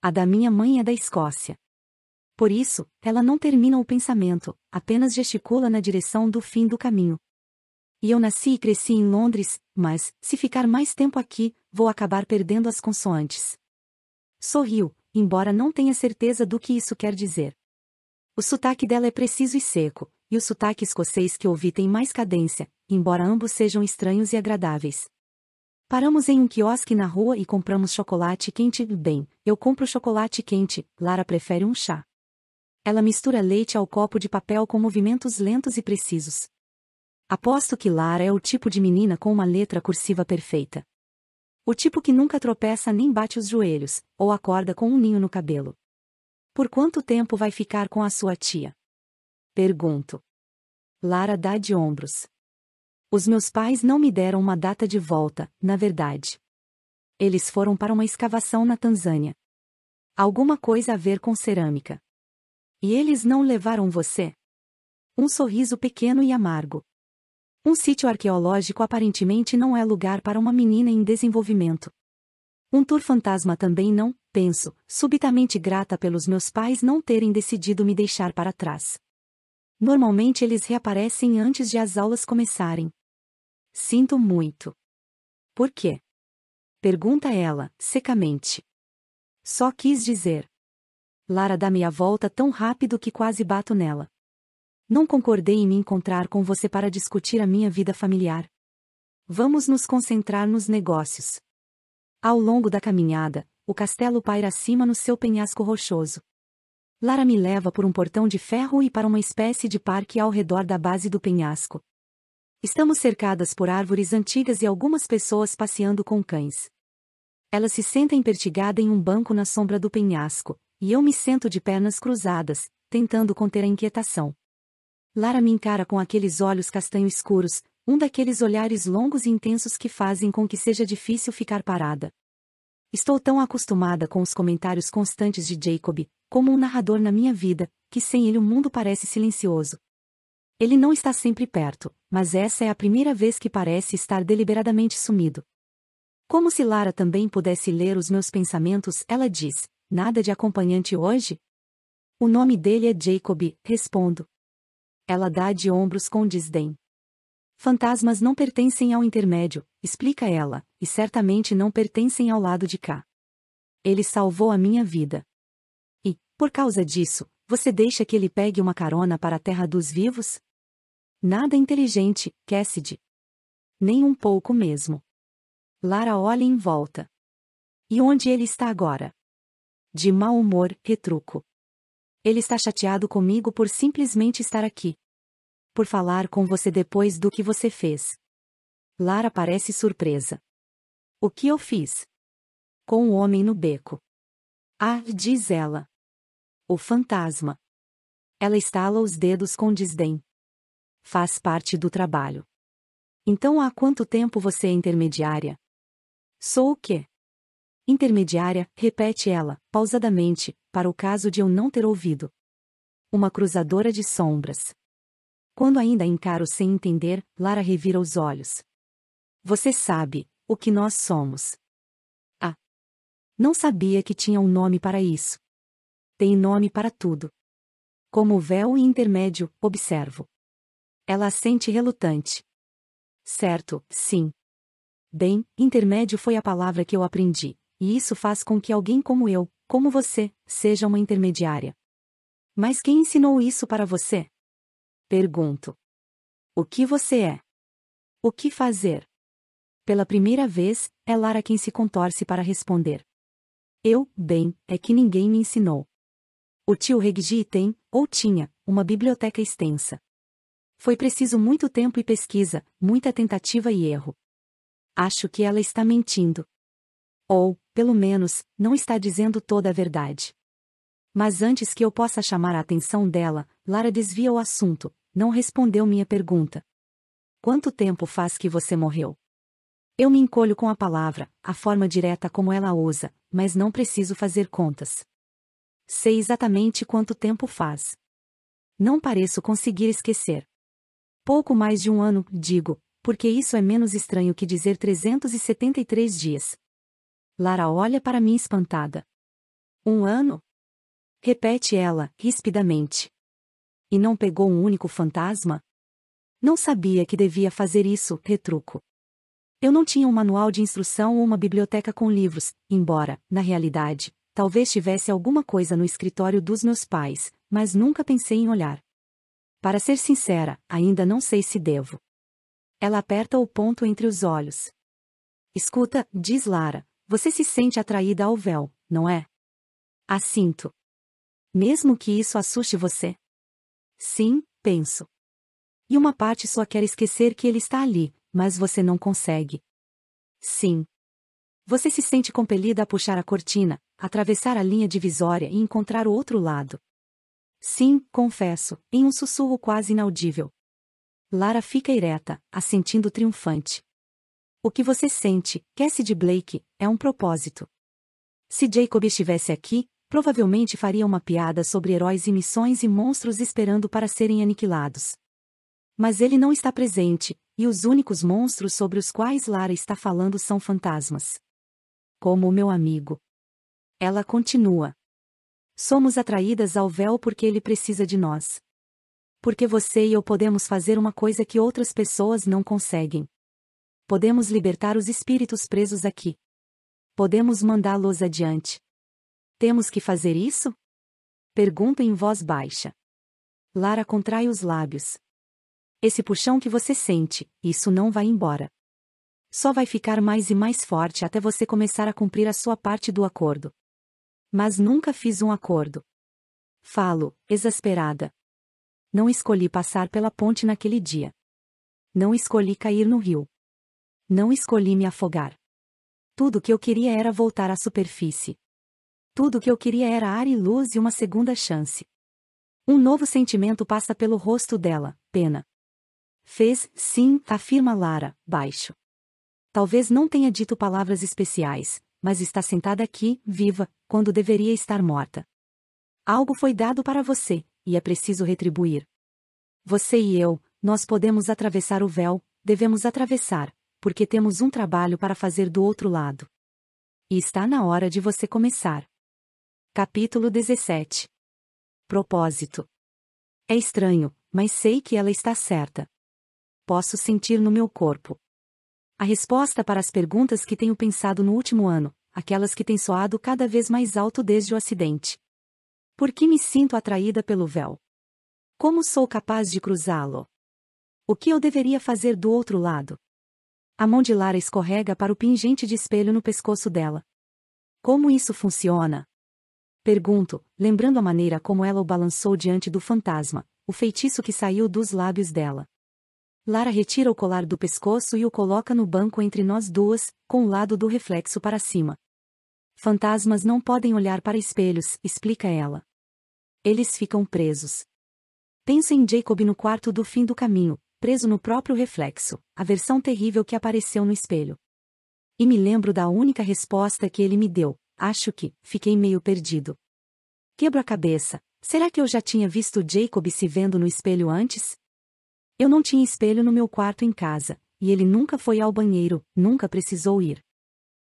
A da minha mãe é da Escócia. Por isso, ela não termina o pensamento, apenas gesticula na direção do fim do caminho. E eu nasci e cresci em Londres, mas, se ficar mais tempo aqui, vou acabar perdendo as consoantes. Sorriu, embora não tenha certeza do que isso quer dizer. O sotaque dela é preciso e seco, e o sotaque escocês que ouvi tem mais cadência, embora ambos sejam estranhos e agradáveis. Paramos em um quiosque na rua e compramos chocolate quente. Bem, eu compro chocolate quente, Lara prefere um chá. Ela mistura leite ao copo de papel com movimentos lentos e precisos. Aposto que Lara é o tipo de menina com uma letra cursiva perfeita. O tipo que nunca tropeça nem bate os joelhos, ou acorda com um ninho no cabelo. Por quanto tempo vai ficar com a sua tia? Pergunto. Lara dá de ombros. Os meus pais não me deram uma data de volta, na verdade. Eles foram para uma escavação na Tanzânia. Alguma coisa a ver com cerâmica. E eles não levaram você? Um sorriso pequeno e amargo. Um sítio arqueológico aparentemente não é lugar para uma menina em desenvolvimento. Um tour fantasma também não, penso, subitamente grata pelos meus pais não terem decidido me deixar para trás. Normalmente eles reaparecem antes de as aulas começarem. Sinto muito. Por quê? Pergunta ela, secamente. Só quis dizer. Lara dá meia volta tão rápido que quase bato nela. Não concordei em me encontrar com você para discutir a minha vida familiar. Vamos nos concentrar nos negócios. Ao longo da caminhada, o castelo paira acima no seu penhasco rochoso. Lara me leva por um portão de ferro e para uma espécie de parque ao redor da base do penhasco, Estamos cercadas por árvores antigas e algumas pessoas passeando com cães. Ela se senta empertigada em um banco na sombra do penhasco, e eu me sento de pernas cruzadas, tentando conter a inquietação. Lara me encara com aqueles olhos castanho escuros, um daqueles olhares longos e intensos que fazem com que seja difícil ficar parada. Estou tão acostumada com os comentários constantes de Jacob, como um narrador na minha vida, que sem ele o mundo parece silencioso, ele não está sempre perto, mas essa é a primeira vez que parece estar deliberadamente sumido. Como se Lara também pudesse ler os meus pensamentos, ela diz: Nada de acompanhante hoje? O nome dele é Jacob, respondo. Ela dá de ombros com desdém. Fantasmas não pertencem ao intermédio, explica ela, e certamente não pertencem ao lado de cá. Ele salvou a minha vida. E, por causa disso, você deixa que ele pegue uma carona para a terra dos vivos? Nada inteligente, Cassidy. Nem um pouco mesmo. Lara olha em volta. E onde ele está agora? De mau humor, retruco. Ele está chateado comigo por simplesmente estar aqui. Por falar com você depois do que você fez. Lara parece surpresa. O que eu fiz? Com o um homem no beco. Ah, diz ela. O fantasma. Ela estala os dedos com desdém faz parte do trabalho. Então há quanto tempo você é intermediária? Sou o quê? Intermediária, repete ela, pausadamente, para o caso de eu não ter ouvido. Uma cruzadora de sombras. Quando ainda encaro sem entender, Lara revira os olhos. Você sabe, o que nós somos. Ah! Não sabia que tinha um nome para isso. Tem nome para tudo. Como véu e intermédio, observo. Ela assente relutante. Certo, sim. Bem, intermédio foi a palavra que eu aprendi, e isso faz com que alguém como eu, como você, seja uma intermediária. Mas quem ensinou isso para você? Pergunto. O que você é? O que fazer? Pela primeira vez, é Lara quem se contorce para responder. Eu, bem, é que ninguém me ensinou. O tio Regi tem, ou tinha, uma biblioteca extensa. Foi preciso muito tempo e pesquisa, muita tentativa e erro. Acho que ela está mentindo. Ou, pelo menos, não está dizendo toda a verdade. Mas antes que eu possa chamar a atenção dela, Lara desvia o assunto, não respondeu minha pergunta. Quanto tempo faz que você morreu? Eu me encolho com a palavra, a forma direta como ela usa, mas não preciso fazer contas. Sei exatamente quanto tempo faz. Não pareço conseguir esquecer. Pouco mais de um ano, digo, porque isso é menos estranho que dizer 373 dias. Lara olha para mim espantada. Um ano? Repete ela, rispidamente. E não pegou um único fantasma? Não sabia que devia fazer isso, retruco. Eu não tinha um manual de instrução ou uma biblioteca com livros, embora, na realidade, talvez tivesse alguma coisa no escritório dos meus pais, mas nunca pensei em olhar. Para ser sincera, ainda não sei se devo. Ela aperta o ponto entre os olhos. Escuta, diz Lara, você se sente atraída ao véu, não é? Assinto. Mesmo que isso assuste você? Sim, penso. E uma parte só quer esquecer que ele está ali, mas você não consegue. Sim. Você se sente compelida a puxar a cortina, atravessar a linha divisória e encontrar o outro lado. Sim, confesso, em um sussurro quase inaudível. Lara fica ereta, assentindo triunfante. O que você sente, Cassie de Blake, é um propósito. Se Jacob estivesse aqui, provavelmente faria uma piada sobre heróis e missões e monstros esperando para serem aniquilados. Mas ele não está presente, e os únicos monstros sobre os quais Lara está falando são fantasmas. Como o meu amigo. Ela continua. Somos atraídas ao véu porque ele precisa de nós. Porque você e eu podemos fazer uma coisa que outras pessoas não conseguem. Podemos libertar os espíritos presos aqui. Podemos mandá-los adiante. Temos que fazer isso? Pergunta em voz baixa. Lara contrai os lábios. Esse puxão que você sente, isso não vai embora. Só vai ficar mais e mais forte até você começar a cumprir a sua parte do acordo. Mas nunca fiz um acordo. Falo, exasperada. Não escolhi passar pela ponte naquele dia. Não escolhi cair no rio. Não escolhi me afogar. Tudo que eu queria era voltar à superfície. Tudo que eu queria era ar e luz e uma segunda chance. Um novo sentimento passa pelo rosto dela, pena. Fez, sim, afirma Lara, baixo. Talvez não tenha dito palavras especiais, mas está sentada aqui, viva, quando deveria estar morta. Algo foi dado para você, e é preciso retribuir. Você e eu, nós podemos atravessar o véu, devemos atravessar, porque temos um trabalho para fazer do outro lado. E está na hora de você começar. Capítulo 17 Propósito É estranho, mas sei que ela está certa. Posso sentir no meu corpo. A resposta para as perguntas que tenho pensado no último ano, aquelas que têm soado cada vez mais alto desde o acidente. Por que me sinto atraída pelo véu? Como sou capaz de cruzá-lo? O que eu deveria fazer do outro lado? A mão de Lara escorrega para o pingente de espelho no pescoço dela. Como isso funciona? Pergunto, lembrando a maneira como ela o balançou diante do fantasma, o feitiço que saiu dos lábios dela. Lara retira o colar do pescoço e o coloca no banco entre nós duas, com o lado do reflexo para cima. Fantasmas não podem olhar para espelhos, explica ela. Eles ficam presos. Penso em Jacob no quarto do fim do caminho, preso no próprio reflexo, a versão terrível que apareceu no espelho. E me lembro da única resposta que ele me deu, acho que, fiquei meio perdido. Quebro a cabeça, será que eu já tinha visto Jacob se vendo no espelho antes? Eu não tinha espelho no meu quarto em casa, e ele nunca foi ao banheiro, nunca precisou ir.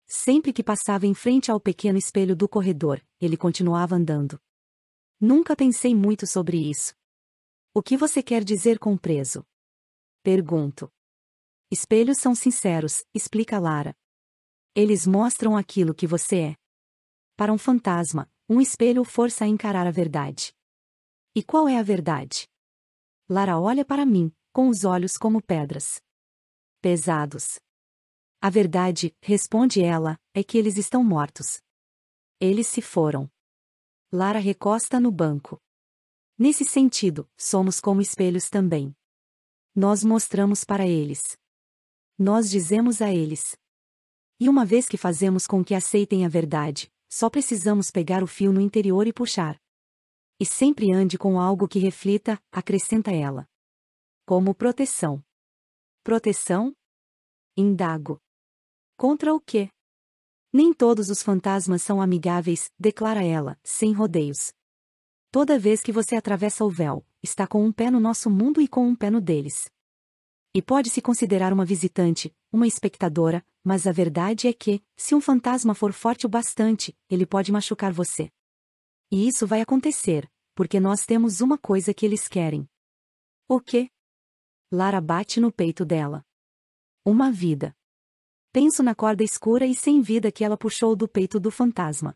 Sempre que passava em frente ao pequeno espelho do corredor, ele continuava andando. Nunca pensei muito sobre isso. O que você quer dizer com preso? Pergunto. Espelhos são sinceros, explica Lara. Eles mostram aquilo que você é. Para um fantasma, um espelho força a encarar a verdade. E qual é a verdade? Lara olha para mim, com os olhos como pedras. Pesados. A verdade, responde ela, é que eles estão mortos. Eles se foram. Lara recosta no banco. Nesse sentido, somos como espelhos também. Nós mostramos para eles. Nós dizemos a eles. E uma vez que fazemos com que aceitem a verdade, só precisamos pegar o fio no interior e puxar. E sempre ande com algo que reflita, acrescenta ela. Como proteção. Proteção? Indago. Contra o quê? Nem todos os fantasmas são amigáveis, declara ela, sem rodeios. Toda vez que você atravessa o véu, está com um pé no nosso mundo e com um pé no deles. E pode se considerar uma visitante, uma espectadora, mas a verdade é que, se um fantasma for forte o bastante, ele pode machucar você. E isso vai acontecer porque nós temos uma coisa que eles querem. O quê? Lara bate no peito dela. Uma vida. Penso na corda escura e sem vida que ela puxou do peito do fantasma.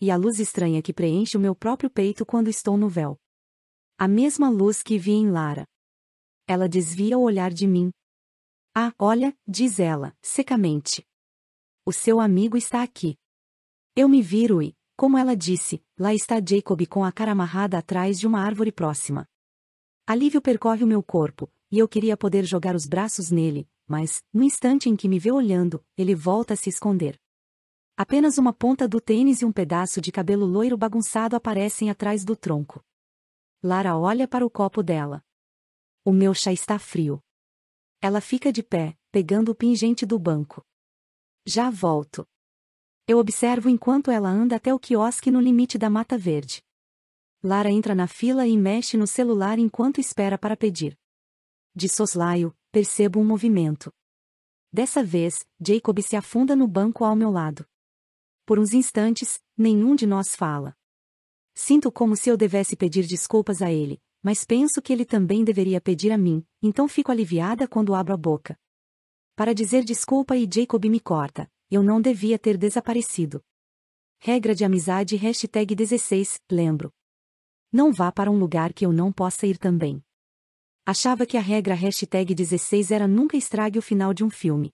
E a luz estranha que preenche o meu próprio peito quando estou no véu. A mesma luz que vi em Lara. Ela desvia o olhar de mim. Ah, olha, diz ela, secamente. O seu amigo está aqui. Eu me viro e, como ela disse, lá está Jacob com a cara amarrada atrás de uma árvore próxima. Alívio percorre o meu corpo, e eu queria poder jogar os braços nele, mas, no instante em que me vê olhando, ele volta a se esconder. Apenas uma ponta do tênis e um pedaço de cabelo loiro bagunçado aparecem atrás do tronco. Lara olha para o copo dela. O meu chá está frio. Ela fica de pé, pegando o pingente do banco. Já volto. Eu observo enquanto ela anda até o quiosque no limite da Mata Verde. Lara entra na fila e mexe no celular enquanto espera para pedir. De soslaio, percebo um movimento. Dessa vez, Jacob se afunda no banco ao meu lado. Por uns instantes, nenhum de nós fala. Sinto como se eu devesse pedir desculpas a ele, mas penso que ele também deveria pedir a mim, então fico aliviada quando abro a boca. Para dizer desculpa e Jacob me corta, eu não devia ter desaparecido. Regra de amizade 16, lembro. Não vá para um lugar que eu não possa ir também. Achava que a regra 16 era nunca estrague o final de um filme.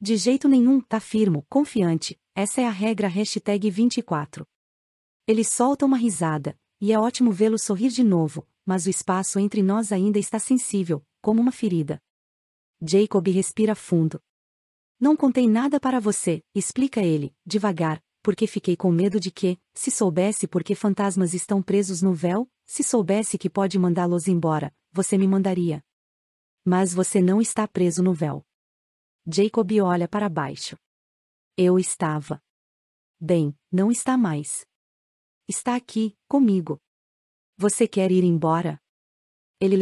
De jeito nenhum, tá firmo, confiante, essa é a regra 24. Ele solta uma risada, e é ótimo vê-lo sorrir de novo, mas o espaço entre nós ainda está sensível, como uma ferida. Jacob respira fundo. Não contei nada para você, explica ele, devagar, porque fiquei com medo de que, se soubesse por que fantasmas estão presos no véu, se soubesse que pode mandá-los embora, você me mandaria. Mas você não está preso no véu. Jacob olha para baixo. Eu estava. Bem, não está mais. Está aqui, comigo. Você quer ir embora? Ele